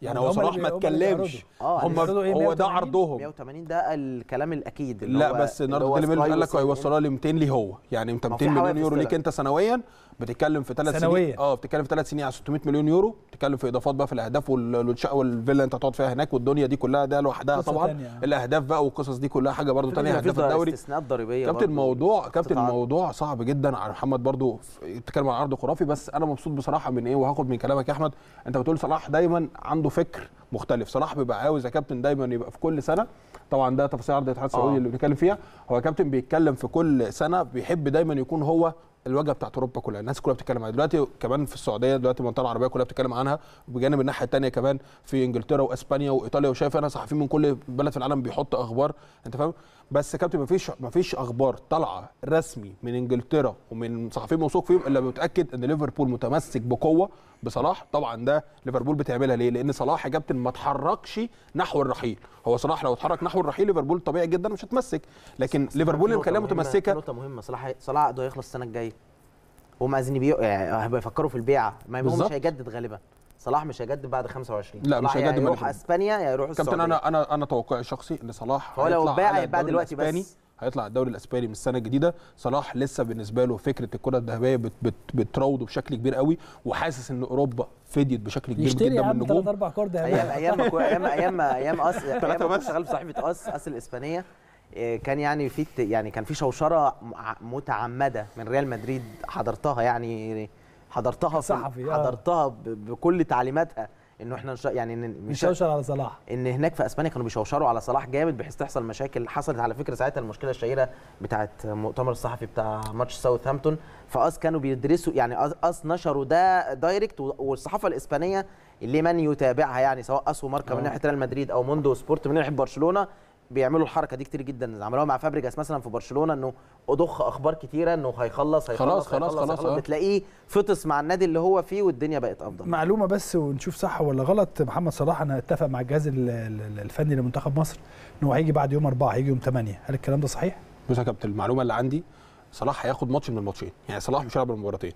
يعني هو صلاح ما اتكلمش آه، هم يعني إيه؟ هو ده عرضهم 180 ده الكلام الاكيد اللي لا بس النهارده ديلي قال لك هيوصلها ل 200 ليه هو يعني انت 200 مليون يورو ليك انت سنويا بتتكلم في ثلاث سنين اه بتتكلم في ثلاث سنين على 600 مليون يورو بتتكلم في اضافات بقى في الاهداف والشقه والفيلا انت هتقعد فيها هناك والدنيا دي كلها ده لوحدها طبعا الاهداف بقى والقصص دي كلها حاجه برده ثانيه هدف الدوري استثناءات ضريبيه كابتن الموضوع كابتن الموضوع صعب جدا على محمد برده اتكلم عن عرض خرافي بس انا مبسوط بصراحه من ايه وهاخد من كلامك يا احمد انت بتقول صلاح دايما عنده عنده فكر مختلف صلاح بيبقى عاوز يا كابتن دايما يبقى في كل سنه طبعا ده تفاصيل عرض الاتحاد السعودي آه. اللي بنتكلم فيها هو كابتن بيتكلم في كل سنه بيحب دايما يكون هو الواجهه بتاعت اوروبا كلها الناس كلها بتتكلم عنها دلوقتي كمان في السعوديه دلوقتي المنطقه العربيه كلها بتتكلم عنها بجانب الناحيه الثانيه كمان في انجلترا واسبانيا وايطاليا وشايف انا صحفيين من كل بلد في العالم بيحط اخبار انت فاهم بس كابتن مفيش مفيش اخبار طالعه رسمي من انجلترا ومن صحفيين موثوق فيهم الا متاكد ان ليفربول متمسك بقوه بصلاح طبعا ده ليفربول بتعملها ليه لان صلاح يا كابتن ما اتحركش نحو الرحيل هو صلاح لو اتحرك نحو الرحيل ليفربول طبيعي جدا مش هتمسك لكن ليفربول اللي مخليها متمسكه نقطه مهمه صلاح صلاح عقده هيخلص السنه الجايه هم عايزين يبيعوا يعني هيفكروا في البيعه ما هو مش هيجدد غالبا صلاح مش هيجدد بعد 25 لا مش هيجدد يروح اسبانيا يا يروح السعوديه كابتن انا انا انا توقعي الشخصي ان صلاح هو لو باع يبقى دلوقتي بس هيطلع الدوري الاسباني من السنه الجديده صلاح لسه بالنسبه له فكره الكره الذهبيه بت بت بتروضه بشكل كبير قوي وحاسس ان اوروبا فديت بشكل كبير جدا من النجوم يشتري اربع كور ذهبيه ايام ايام ايام ايام اس *laughs* بس شغال في صحيفه اس اس الاسبانيه آه، كان يعني في يعني كان في شوشره متعمده من ريال مدريد حضرتها يعني حضرتها صحفي آه. حضرتها بكل تعليماتها انه احنا نش... يعني نشوشر على صلاح ان هناك في اسبانيا كانوا بيشوشروا على صلاح جامد بحيث تحصل مشاكل حصلت على فكره ساعتها المشكله الشهيره بتاعه المؤتمر الصحفي بتاع ماتش ساوثهامبتون فاس كانوا بيدرسوا يعني اس نشروا ده دايركت والصحافه الاسبانيه اللي من يتابعها يعني سواء اس وماركا من آه. ناحيه ريال مدريد او موندو سبورت من ناحيه برشلونه بيعملوا الحركه دي كتير جدا عملوها مع فابريجاس مثلا في برشلونه انه اضخ اخبار كتيره انه هيخلص هيخلص خلاص هيخلص خلاص, خلاص, خلاص آه. بتلاقيه فطس مع النادي اللي هو فيه والدنيا بقت افضل معلومه بس ونشوف صح ولا غلط محمد صلاح انا اتفق مع الجهاز الفني لمنتخب مصر انه هيجي بعد يوم أربعة هيجي يوم 8 هل الكلام ده صحيح بص يا كابتن المعلومه اللي عندي صلاح هياخد ماتش من الماتشين يعني صلاح مش هيلعب المباراتين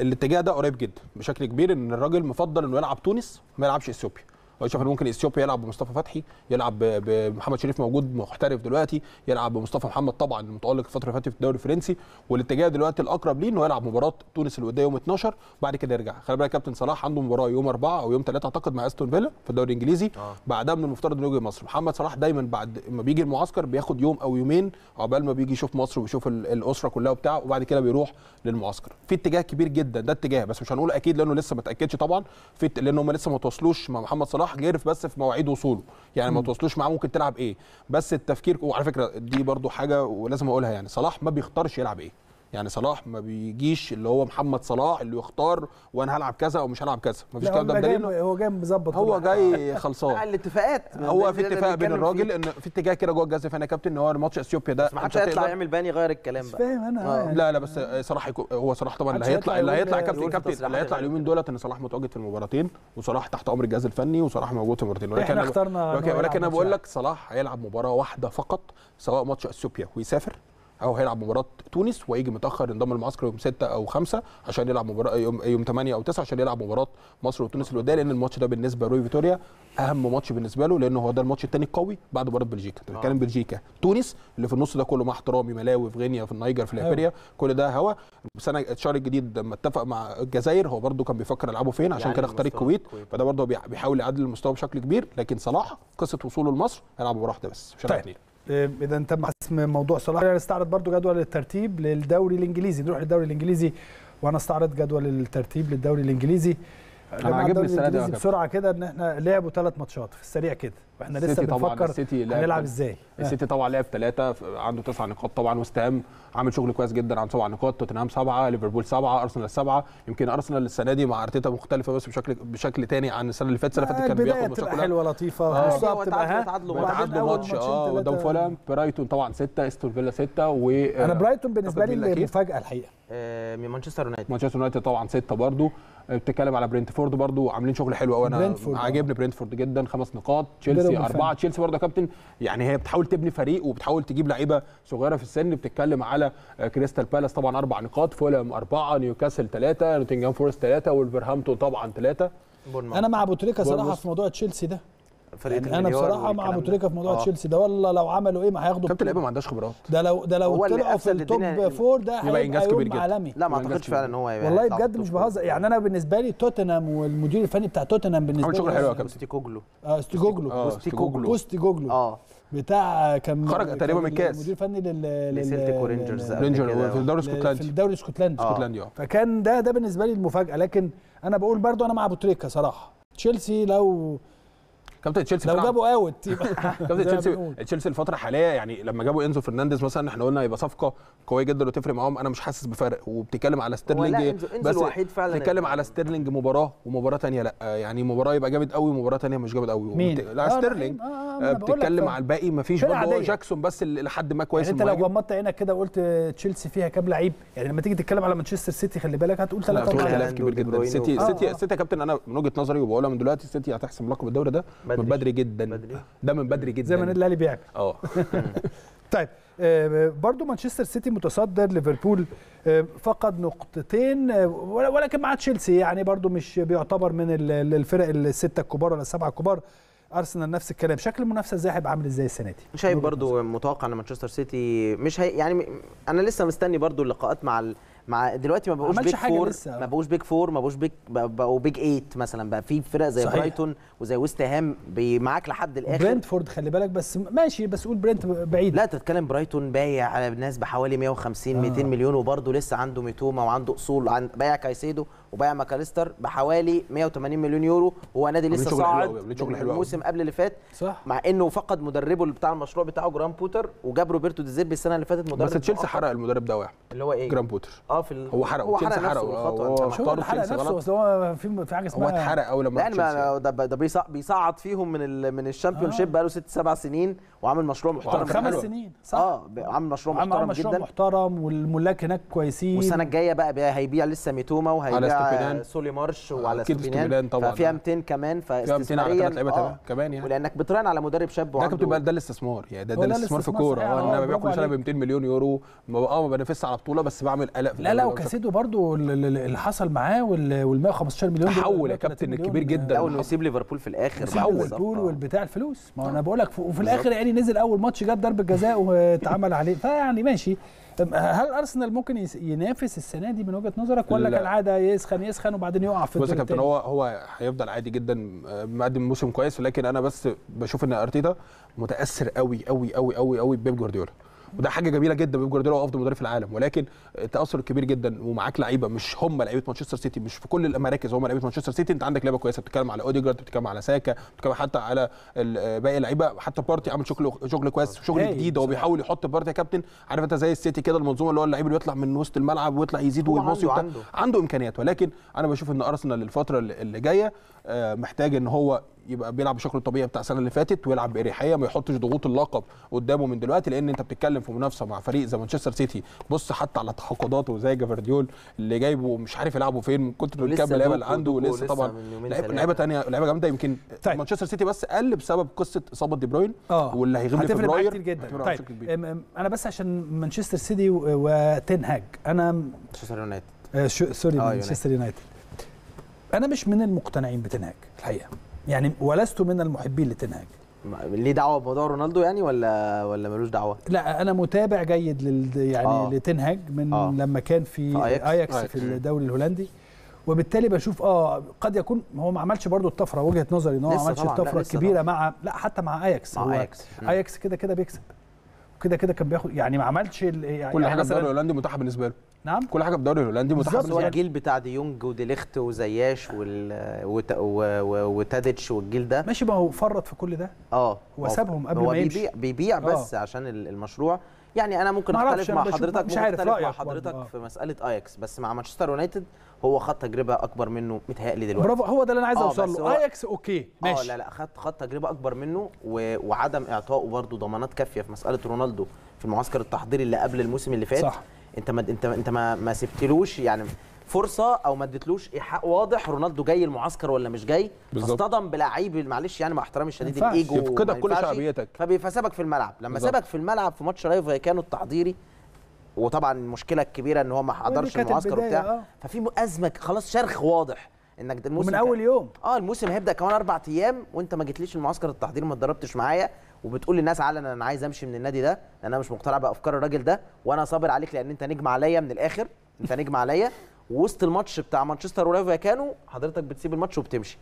الاتجاه ده قريب جدا بشكل كبير ان الراجل مفضل انه يلعب تونس ما يلعبش اثيوبيا واشوف ان ممكن اثيوبيا يلعب بمصطفى فتحي يلعب بمحمد شريف موجود محترف دلوقتي يلعب بمصطفى محمد طبعا المتالق الفتره اللي فاتت في الدوري الفرنسي والاتجاه دلوقتي الاقرب ليه انه يلعب مباراه تونس الوديه يوم 12 بعد كده يرجع خلي بالك كابتن صلاح عنده مباراه يوم 4 او يوم 3 اعتقد مع استون فيلا في الدوري الانجليزي آه. بعدها من المفترض انه يجي مصر محمد صلاح دايما بعد ما بيجي المعسكر بياخد يوم او يومين عقبال ما بيجي يشوف مصر ويشوف الاسره كلها وبتاع وبعد كده بيروح للمعسكر في اتجاه كبير جدا ده اتجاه بس مش هنقول اكيد لانه لسه ما اتاكدش طبعا في لان هم لسه ما توصلوش مع محمد صلاح صلاح جرف بس في مواعيد وصوله يعني ما توصلوش معاه ممكن تلعب ايه بس التفكير وعلى فكره دي برضو حاجه ولازم اقولها يعني صلاح ما بيختارش يلعب ايه يعني صلاح ما بيجيش اللي هو محمد صلاح اللي يختار وانا هلعب كذا او مش هلعب كذا مفيش كلام ده جاي هو جاي مظبط هو جاي خلصان الاتفاقات هو في اتفاق بين الراجل ان في اتجاه كده جوه الجزء فانا كابتن ان هو ماتش اثيوبيا ده مش هيطلع يعمل باني غير الكلام بقى فاهم انا آه. لا لا بس صلاح هو صلاح طبعا اللي هيطلع اللي هيطلع كابتن كابتن اللي يعني. هيطلع اليومين دولت ان صلاح متواجد في المباراتين وصلاح تحت امر الجهاز الفني وصلاح موجود في المباراتين ولكن احنا اخترنا ولكن انا بقول يعني. لك صلاح هيلعب مباراه واحده فقط سواء ماتش اثيوبيا ويسافر او هيلعب مباراه تونس ويجي متاخر ينضم المعسكر يوم 6 او 5 عشان يلعب مباراه يوم يوم 8 او 9 عشان يلعب مباراه مصر وتونس الوديه لان الماتش ده بالنسبه لروي فيتوريا اهم ماتش بالنسبه له لان هو ده الماتش الثاني القوي بعد مباراه بلجيكا انت بتتكلم آه. بلجيكا تونس اللي في النص ده كله مع احترامي ملاوي في غينيا في النيجر في ليبيريا أيوه. كل ده هوا السنه الشهر الجديد لما اتفق مع الجزائر هو برده كان بيفكر يلعبه فين عشان يعني كده اختار الكويت فده برده بيحاول يعدل المستوى بشكل كبير لكن صلاح قصه وصوله لمصر هيلعب مباراه واحده بس مش طيب. آه، اذا تم حسم موضوع صلاح نستعرض يعني برضو جدول الترتيب للدوري الانجليزي نروح للدوري الانجليزي ونستعرض جدول الترتيب للدوري الانجليزي انا عاجبني السنه دي بسرعه كده ان احنا لعبوا ثلاث ماتشات في السريع كده واحنا لسه بنفكر هنلعب ازاي السيتي طبعا لعب ثلاثه عنده تسع نقاط طبعا وست هام عامل شغل كويس جدا عن سبع نقاط توتنهام سبعه ليفربول سبعه ارسنال سبعه يمكن ارسنال السنه دي مع ارتيتا مختلفه بس بشكل بشكل تاني عن السنه اللي فاتت السنه اللي فاتت كان بياخد بشكل حلوه لطيفه اه تعادلوا ماتش اه قدام فولام برايتون طبعا سته استون فيلا سته و انا برايتون بالنسبه لي مفاجاه الحقيقه آه، مانشستر يونايتد مانشستر يونايتد طبعا سته برضه بتتكلم على برنتفورد برضو عاملين شغل حلو قوي انا آه. عاجبني برنتفورد جدا خمس نقاط تشيلسي اربعه تشيلسي برضو يا كابتن يعني هي بتحاول تبني فريق وبتحاول تجيب لعيبه صغيره في السن بتتكلم على آه، كريستال بالاس طبعا اربع نقاط فولهام اربعه نيوكاسل ثلاثه نوتنجهام فورست ثلاثه ولفرهامبتون طبعا ثلاثه انا مع ابو تريكه صراحه في موضوع تشيلسي ده فريق يعني انا بصراحه مع ابو تريكه في موضوع آه. تشيلسي ده والله لو عملوا ايه ما هياخدوا كابتن لعيبه ما عندهاش خبرات ده لو ده لو طلعوا في التوب فور ده هيبقى انجاز كبير جدا عالمي لا ما اعتقدش فعلا ان هو هيبقى والله بجد مش بهزر يعني انا بالنسبه لي توتنهام والمدير الفني بتاع توتنهام بالنسبه لي شغل حلو يا كابتن كوجلو اه كوجلو بوستيكوجلو آه، كوجلو اه بتاع كان خرج تقريبا من الكاس مدير فني لل لسيلتيك ورينجرز رينجرز في الدوري الاسكتلندي في الدوري الاسكتلندي آه. اسكتلندي اه فكان ده ده بالنسبه لي المفاجاه لكن انا بقول برضو انا مع ابو تريكه صراحه تشيلسي لو كابتن تشيلسي لو جابوا اوت *laughs* كابتن تشيلسي تشيلسي الفتره الحاليه يعني لما جابوا انزو فرنانديز مثلا احنا قلنا هيبقى صفقه قويه جدا وتفرق معاهم انا مش حاسس بفرق وبتتكلم على ستيرلينج بس الوحيد فعلا بتتكلم على ستيرلينج مباراه ومباراه ثانيه لا يعني مباراه يبقى جامد قوي ومباراه ثانيه مش جامد قوي مين؟ لا آه، ستيرلينج آه، آه، بتتكلم على الباقي مفيش برضه جاكسون بس لحد ما كويس يعني انت لو غمضت عينك كده وقلت تشيلسي فيها كام لعيب يعني لما تيجي تتكلم على مانشستر سيتي خلي بالك هتقول ثلاثه هتقول كبير جدا سيتي سيتي سيتي يا كابتن انا من وجهه نظري وبقولها من دلوقتي سيتي هتحسم لقب الدوري ده بدري. من بدري جدا بدري. ده من بدري جدا زي ما النادي الاهلي بيعمل اه *laughs* *laughs* طيب برضه برضو مانشستر سيتي متصدر ليفربول فقد نقطتين آه، ولكن مع تشيلسي يعني برضو مش بيعتبر من الفرق الستة الكبار ولا السبعة الكبار ارسنال نفس الكلام شكل المنافسه ازاي هيبقى عامل ازاي السنه دي شايف برضو متوقع ان مانشستر سيتي مش هي يعني انا لسه مستني برضو اللقاءات مع مع دلوقتي ما بقوش بيج فور ما بقوش بيج فور ما بقوش بيج بقوا بيج 8 مثلا بقى في فرق زي صحيح. برايتون وزي ويست هام معاك لحد الاخر برنتفورد خلي بالك بس ماشي بس قول برنت بعيد لا تتكلم برايتون بايع على الناس بحوالي 150 آه. 200 مليون وبرده لسه عنده ميتوما وعنده اصول عن بايع كايسيدو وبايع ماكاليستر بحوالي 180 مليون يورو وهو نادي لسه صاعد الموسم قبل اللي فات صح مع انه فقد مدربه اللي بتاع المشروع بتاعه جرام بوتر وجاب روبرتو ديزيربي السنه اللي فاتت مدرب بس تشيلسي حرق المدرب ده واحد اللي هو ايه جرام بوتر اه في ال... هو حرقه تشيلسي حرق هو حرق نفسه بس هو في في حاجه اسمها هو اتحرق اول لما يعني ده, ده بيصعد فيهم من من الشامبيون شيب آه. بقاله ست سبع سنين وعامل مشروع محترم خمس سنين صح اه عامل مشروع محترم جدا محترم والملاك هناك كويسين والسنه الجايه بقى هيبيع لسه ميتوما وهيبيع بتاع سولي مارش آه، وعلى ستوبينان طبعا ففيها 200 كمان فاستثماريا على ثلاث لعيبه آه كمان يعني ولانك بتراهن على مدرب شاب وعنده ده بتبقى ده الاستثمار يعني ده, ده الاستثمار في الكوره انا ببيع كل سنه ب 200 مليون يورو اه ما بنافسش على بطوله بس بعمل قلق لا لا وكاسيدو برده اللي حصل معاه وال 115 مليون تحول يا كابتن الكبير جدا لا وانه يسيب ليفربول في الاخر تحول ليفربول والبتاع الفلوس ما انا بقول لك وفي الاخر يعني نزل اول ماتش جاب ضربه جزاء واتعمل عليه فيعني ماشي هل ارسنال ممكن ينافس السنه دي من وجهه نظرك ولا كالعاده يسخن يسخن وبعدين يقع في بص يا كابتن هو هو هيفضل عادي جدا مقدم موسم كويس ولكن انا بس بشوف ان ارتيتا متاثر قوي قوي قوي قوي قوي ببيب جوارديولا وده حاجه جميله جدا بيب جوارديولا هو افضل مدرب في العالم ولكن التاثر الكبير جدا ومعاك لعيبه مش هم لعيبه مانشستر سيتي مش في كل المراكز هم لعيبه مانشستر سيتي انت عندك لعيبه كويسه بتتكلم على اوديجارد بتتكلم على ساكا بتتكلم حتى على آه، باقي اللعيبه حتى بارتي عامل شغل شغل كويس آه، شغل جديد هو بيحاول يحط بارتي يا كابتن عارف انت زي السيتي كده المنظومه اللي هو اللعيب اللي بيطلع من وسط الملعب ويطلع يزيد ويباصي عنده, عنده. عنده امكانيات ولكن انا بشوف ان ارسنال الفتره اللي جايه آه، محتاج ان هو يبقى بيلعب بشكله الطبيعي بتاع السنه اللي فاتت ويلعب باريحيه ما يحطش ضغوط اللقب قدامه من دلوقتي لان انت بتتكلم في منافسه مع فريق زي مانشستر سيتي بص حتى على تحقيقاته زي جافارديول اللي جايبه مش عارف يلعبه فين من كتر الكاب اللي عنده ولسه طبعا لعيبه ثانيه لعيبه جامده يمكن طيب. مانشستر سيتي بس قل بسبب قصه اصابه دي بروين آه. واللي هيغيب في فبراير جدا طيب انا بس عشان مانشستر سيتي وتنهاج انا مانشستر يونايتد آه، سوري آه، مانشستر يونايتد انا مش من المقتنعين بتنهاج الحقيقه يعني ولست من المحبين لتنهاج ليه دعوه بموضوع رونالدو يعني ولا ولا ملوش دعوه؟ لا انا متابع جيد لل يعني آه. لتنهاج من آه. لما كان في اياكس, في الدوري الهولندي وبالتالي بشوف اه قد يكون هو ما عملش برضه الطفره وجهه نظري ان هو ما عملش الطفره الكبيره مع لا حتى مع اياكس مع اياكس اياكس كده كده بيكسب كده كده كان بياخد يعني ما عملش يعني كل حاجه الدوري الهولندي متاحه بالنسبه له نعم كل حاجه في الدوري الهولندي يعني. هو الجيل بتاع دي يونج وديليخت وزياش وت... وتاديتش والجيل ده ماشي ما هو فرط في كل ده اه هو سابهم قبل هو ما يمشي بيبيع, بيبيع اه. بس أوه. عشان المشروع يعني انا ممكن اختلف مع حضرتك مش عارف مع حضرتك اه. في مساله اياكس بس مع مانشستر يونايتد هو خد تجربه اكبر منه متهيألي دلوقتي برافو هو ده اللي انا عايز اه، اوصل له اياكس اوكي ماشي اه لا لا خد خد تجربه اكبر منه و... وعدم اعطائه برضه ضمانات كافيه في مساله رونالدو في المعسكر التحضيري اللي قبل الموسم اللي فات صح. انت ما انت انت ما, ما سبتلوش يعني فرصه او ما اديتلوش ايحاء واضح رونالدو جاي المعسكر ولا مش جاي اصطدم بلاعيب معلش يعني مع احترامي الشديد الايجو كده كل شعبيتك فبيفسبك في الملعب لما بالزبط. سابك في الملعب في ماتش رايف فايكانو التحضيري وطبعا المشكله الكبيره ان هو ما حضرش المعسكر وبتاع آه. ففي ازمه خلاص شرخ واضح انك الموسم من اول يوم اه الموسم هيبدا كمان اربع ايام وانت ما جيتليش المعسكر التحضيري ما اتدربتش معايا وبتقول للناس علنا انا عايز امشي من النادي ده لان انا مش مقتنع بافكار الراجل ده وانا صابر عليك لان انت نجم عليا من الاخر انت نجم عليا ووسط الماتش بتاع مانشستر ولايف كانوا حضرتك بتسيب الماتش وبتمشي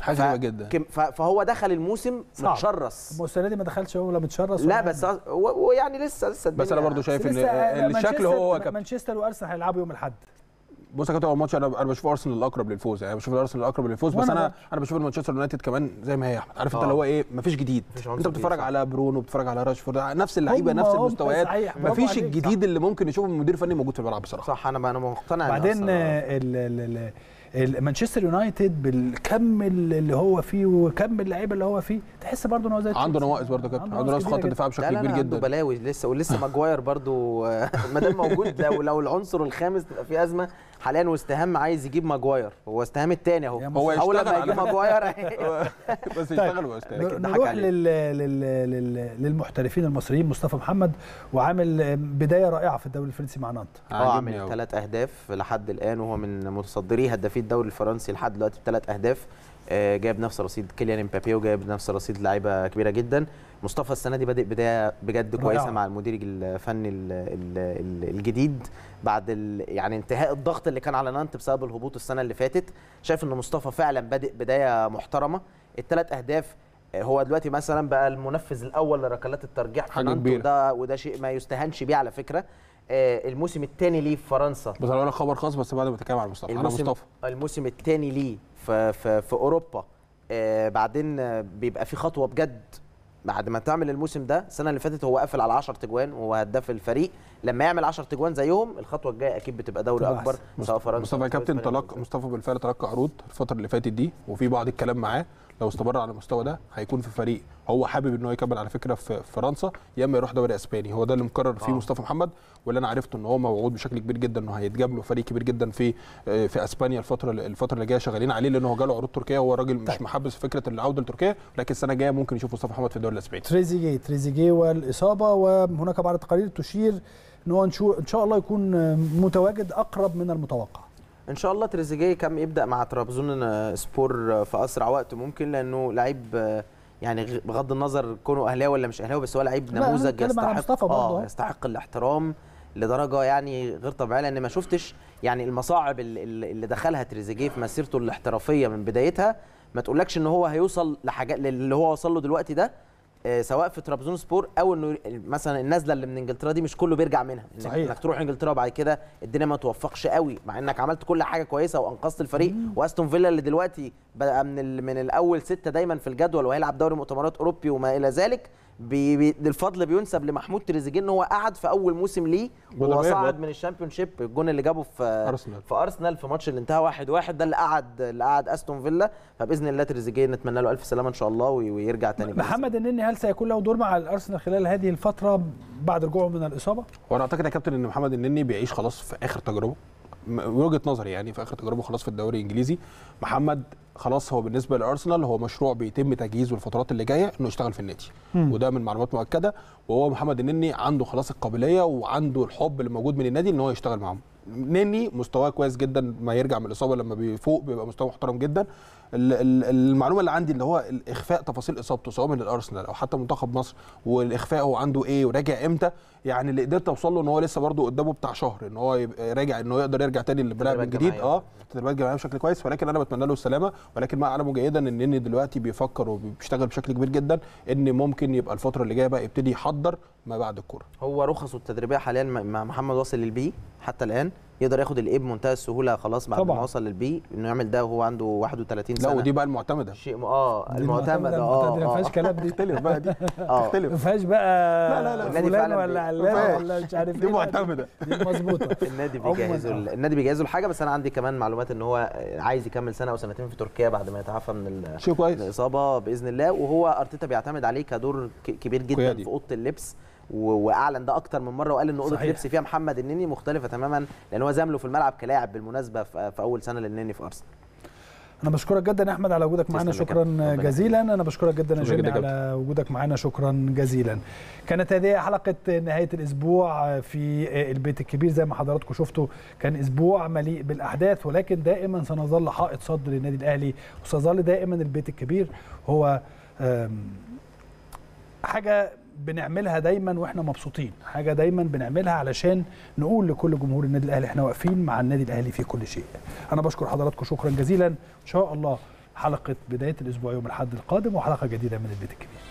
حاجه ف... جدا فهو دخل الموسم صعب. متشرس السنه دي ما دخلش هو ولا متشرس ولا لا بس ويعني لسه لسه بس انا برضو شايف ان الشكل هو هو كابتن مانشستر وارسنال هيلعبوا يوم الاحد بص يا كابتن الماتش انا انا بشوف ارسنال الاقرب للفوز يعني بشوف ارسنال الاقرب للفوز بس انا انا بشوف مانشستر يونايتد كمان زي ما هي يا احمد عارف انت آه. اللي هو ايه مفيش جديد انت بتتفرج على برونو بتتفرج على راشفورد نفس اللعيبه نفس المستويات مفيش الجديد اللي ممكن نشوفه المدير الفني موجود في الملعب بصراحه صح انا انا مقتنع بعدين آه، مانشستر يونايتد بالكم اللي هو فيه وكم اللعيبه اللي هو فيه تحس برضه ان هو زي عنده نواقص برضه كابتن عنده نواقص خط الدفاع بشكل كبير جدا عنده بلاوي لسه ولسه ماجواير برضه آه، *laughs* ما دام موجود لو لو العنصر الخامس تبقى في ازمه حاليا واستهام عايز يجيب ماجواير هو استهام الثاني اهو هو اول لما يجيب ماجواير *laughs* بس طيب، يشتغل هو استهام نروح لل... لل... لل... للمحترفين المصريين مصطفى محمد وعامل بدايه رائعه في الدوري الفرنسي مع نانت اه عامل ثلاث اهداف لحد الان وهو من متصدري هدافي الدوري الفرنسي لحد دلوقتي بثلاث اهداف آه، جاب نفس رصيد كيليان امبابي وجاب نفس رصيد لعيبه كبيره جدا مصطفى السنه دي بادئ بدايه بجد كويسه مع المدير الفني الجديد بعد يعني انتهاء الضغط اللي كان على نانت بسبب الهبوط السنه اللي فاتت شايف ان مصطفى فعلا بادئ بدايه محترمه الثلاث اهداف آه، هو دلوقتي مثلا بقى المنفذ الاول لركلات الترجيح حاجه نانت وده وده شيء ما يستهانش بيه على فكره آه، الموسم الثاني ليه في فرنسا بس انا خبر خاص بس بعد ما اتكلم على مصطفى الموسم مصطفى الموسم الثاني ليه في, في, في اوروبا آه، بعدين بيبقى في خطوه بجد بعد ما تعمل الموسم ده السنه اللي فاتت هو قفل على 10 تجوان وهو هداف الفريق لما يعمل 10 تجوان زيهم الخطوه الجايه اكيد بتبقى دوري اكبر سواء فرنسا مصطفى كابتن تلقى مصطفى بالفعل تلقى عروض الفتره اللي فاتت دي وفي بعض الكلام معاه لو استمر على المستوى ده هيكون في فريق هو حابب ان هو يكمل على فكره في فرنسا يا اما يروح دوري اسباني هو ده اللي مقرر فيه آه. مصطفى محمد واللي انا عرفته ان هو موعود بشكل كبير جدا انه هيتجاب له فريق كبير جدا في آه، في اسبانيا الفتره الفتره اللي جايه شغالين عليه لان هو جاله عروض تركيه هو راجل طيب. مش محبس في فكره العوده لتركيا لكن السنه الجايه ممكن يشوف مصطفى محمد في الدوري الاسباني تريزيجيه تريزيجيه والاصابه وهناك بعض التقارير تشير ان هو ان شاء الله يكون متواجد اقرب من المتوقع ان شاء الله تريزيجيه كم يبدا مع ترابزون آه، سبور آه، في اسرع وقت ممكن لانه لعيب آه، يعني بغض النظر كونه اهلاوي ولا مش اهلاوي بس هو لعيب نموذج يستحق اه يستحق الاحترام لدرجه يعني غير طبيعيه لان ما شفتش يعني المصاعب اللي دخلها تريزيجيه في مسيرته الاحترافيه من بدايتها ما تقولكش ان هو هيوصل لحاجات اللي هو وصل له دلوقتي ده آه، سواء في ترابزون سبور او انه مثلا النازله اللي من انجلترا دي مش كله بيرجع منها صحيح. انك تروح انجلترا وبعد كده الدنيا ما توفقش قوي مع انك عملت كل حاجه كويسه وانقذت الفريق واستون فيلا اللي دلوقتي بقى من من الاول سته دايما في الجدول وهيلعب دوري مؤتمرات اوروبي وما الى ذلك بي بي الفضل بينسب لمحمود تريزيجيه ان هو قعد في اول موسم ليه وهو صعد من الشامبيون شيب الجون اللي جابه في ارسنال في ارسنال في ماتش اللي انتهى 1-1 ده اللي قعد اللي قعد استون فيلا فباذن الله تريزيجيه نتمنى له الف سلامه ان شاء الله ويرجع تاني محمد النني هل سيكون له دور مع الارسنال خلال هذه الفتره بعد رجوعه من الاصابه؟ وانا اعتقد يا كابتن ان محمد النني بيعيش خلاص في اخر تجربه من وجهه نظري يعني في اخر تجربه خلاص في الدوري الانجليزي محمد خلاص هو بالنسبه لارسنال هو مشروع بيتم تجهيزه الفترات اللي جايه انه يشتغل في النادي م. وده من معلومات مؤكده وهو محمد النني عنده خلاص القابليه وعنده الحب اللي موجود من النادي ان هو يشتغل معاهم نني مستواه كويس جدا ما يرجع من الاصابه لما بيفوق بيبقى مستوى محترم جدا المعلومه اللي عندي اللي هو الاخفاء تفاصيل اصابته سواء من الارسنال او حتى منتخب مصر والاخفاء هو عنده ايه وراجع امتى يعني اللي قدرت اوصل له ان هو لسه برده قدامه بتاع شهر ان هو راجع ان هو يقدر يرجع تاني للبلاد من جديد اه تدريبات جماعيه بشكل كويس ولكن انا بتمنى له السلامه ولكن ما اعلمه جيدا ان ان دلوقتي بيفكر وبيشتغل بشكل كبير جدا ان ممكن يبقى الفتره اللي جايه بقى يبتدي يحضر ما بعد الكوره هو رخصه التدريبيه حاليا محمد واصل للبي حتى الان يقدر ياخد الاي بمنتهى السهوله خلاص بعد ما وصل للبي انه يعمل ده وهو عنده 31 سنه لا ودي بقى المعتمده شيء آه،, اه المعتمده اه ما فيهاش كلام دي تختلف بقى دي تختلف *laughs* آه. ما فيهاش بقى لا لا لا فلان ولا علان ولا مش عارف ايه دي معتمده دي مظبوطه *laughs* النادي بيجهزه النادي بيجهزه لحاجه بس انا عندي كمان معلومات ان هو عايز يكمل سنه او سنتين في تركيا بعد ما يتعافى من الاصابه باذن الله وهو ارتيتا بيعتمد عليه كدور كبير جدا في اوضه اللبس واعلن ده اكتر من مره وقال ان اوضه لبس فيها محمد النني مختلفه تماما لان هو زامله في الملعب كلاعب بالمناسبه في اول سنه للنني في ارسنال انا بشكرك جدا يا احمد على وجودك معانا شكرا جزيلا انا بشكرك جدا يا جيمي على وجودك معانا شكرا جزيلا كانت هذه حلقه نهايه الاسبوع في البيت الكبير زي ما حضراتكم شفتوا كان اسبوع مليء بالاحداث ولكن دائما سنظل حائط صد للنادي الاهلي وسيظل دائما البيت الكبير هو حاجه بنعملها دايما واحنا مبسوطين حاجه دايما بنعملها علشان نقول لكل جمهور النادي الاهلي احنا واقفين مع النادي الاهلي في كل شيء انا بشكر حضراتكم شكرا جزيلا ان شاء الله حلقه بدايه الاسبوع يوم الاحد القادم وحلقه جديده من البيت الكبير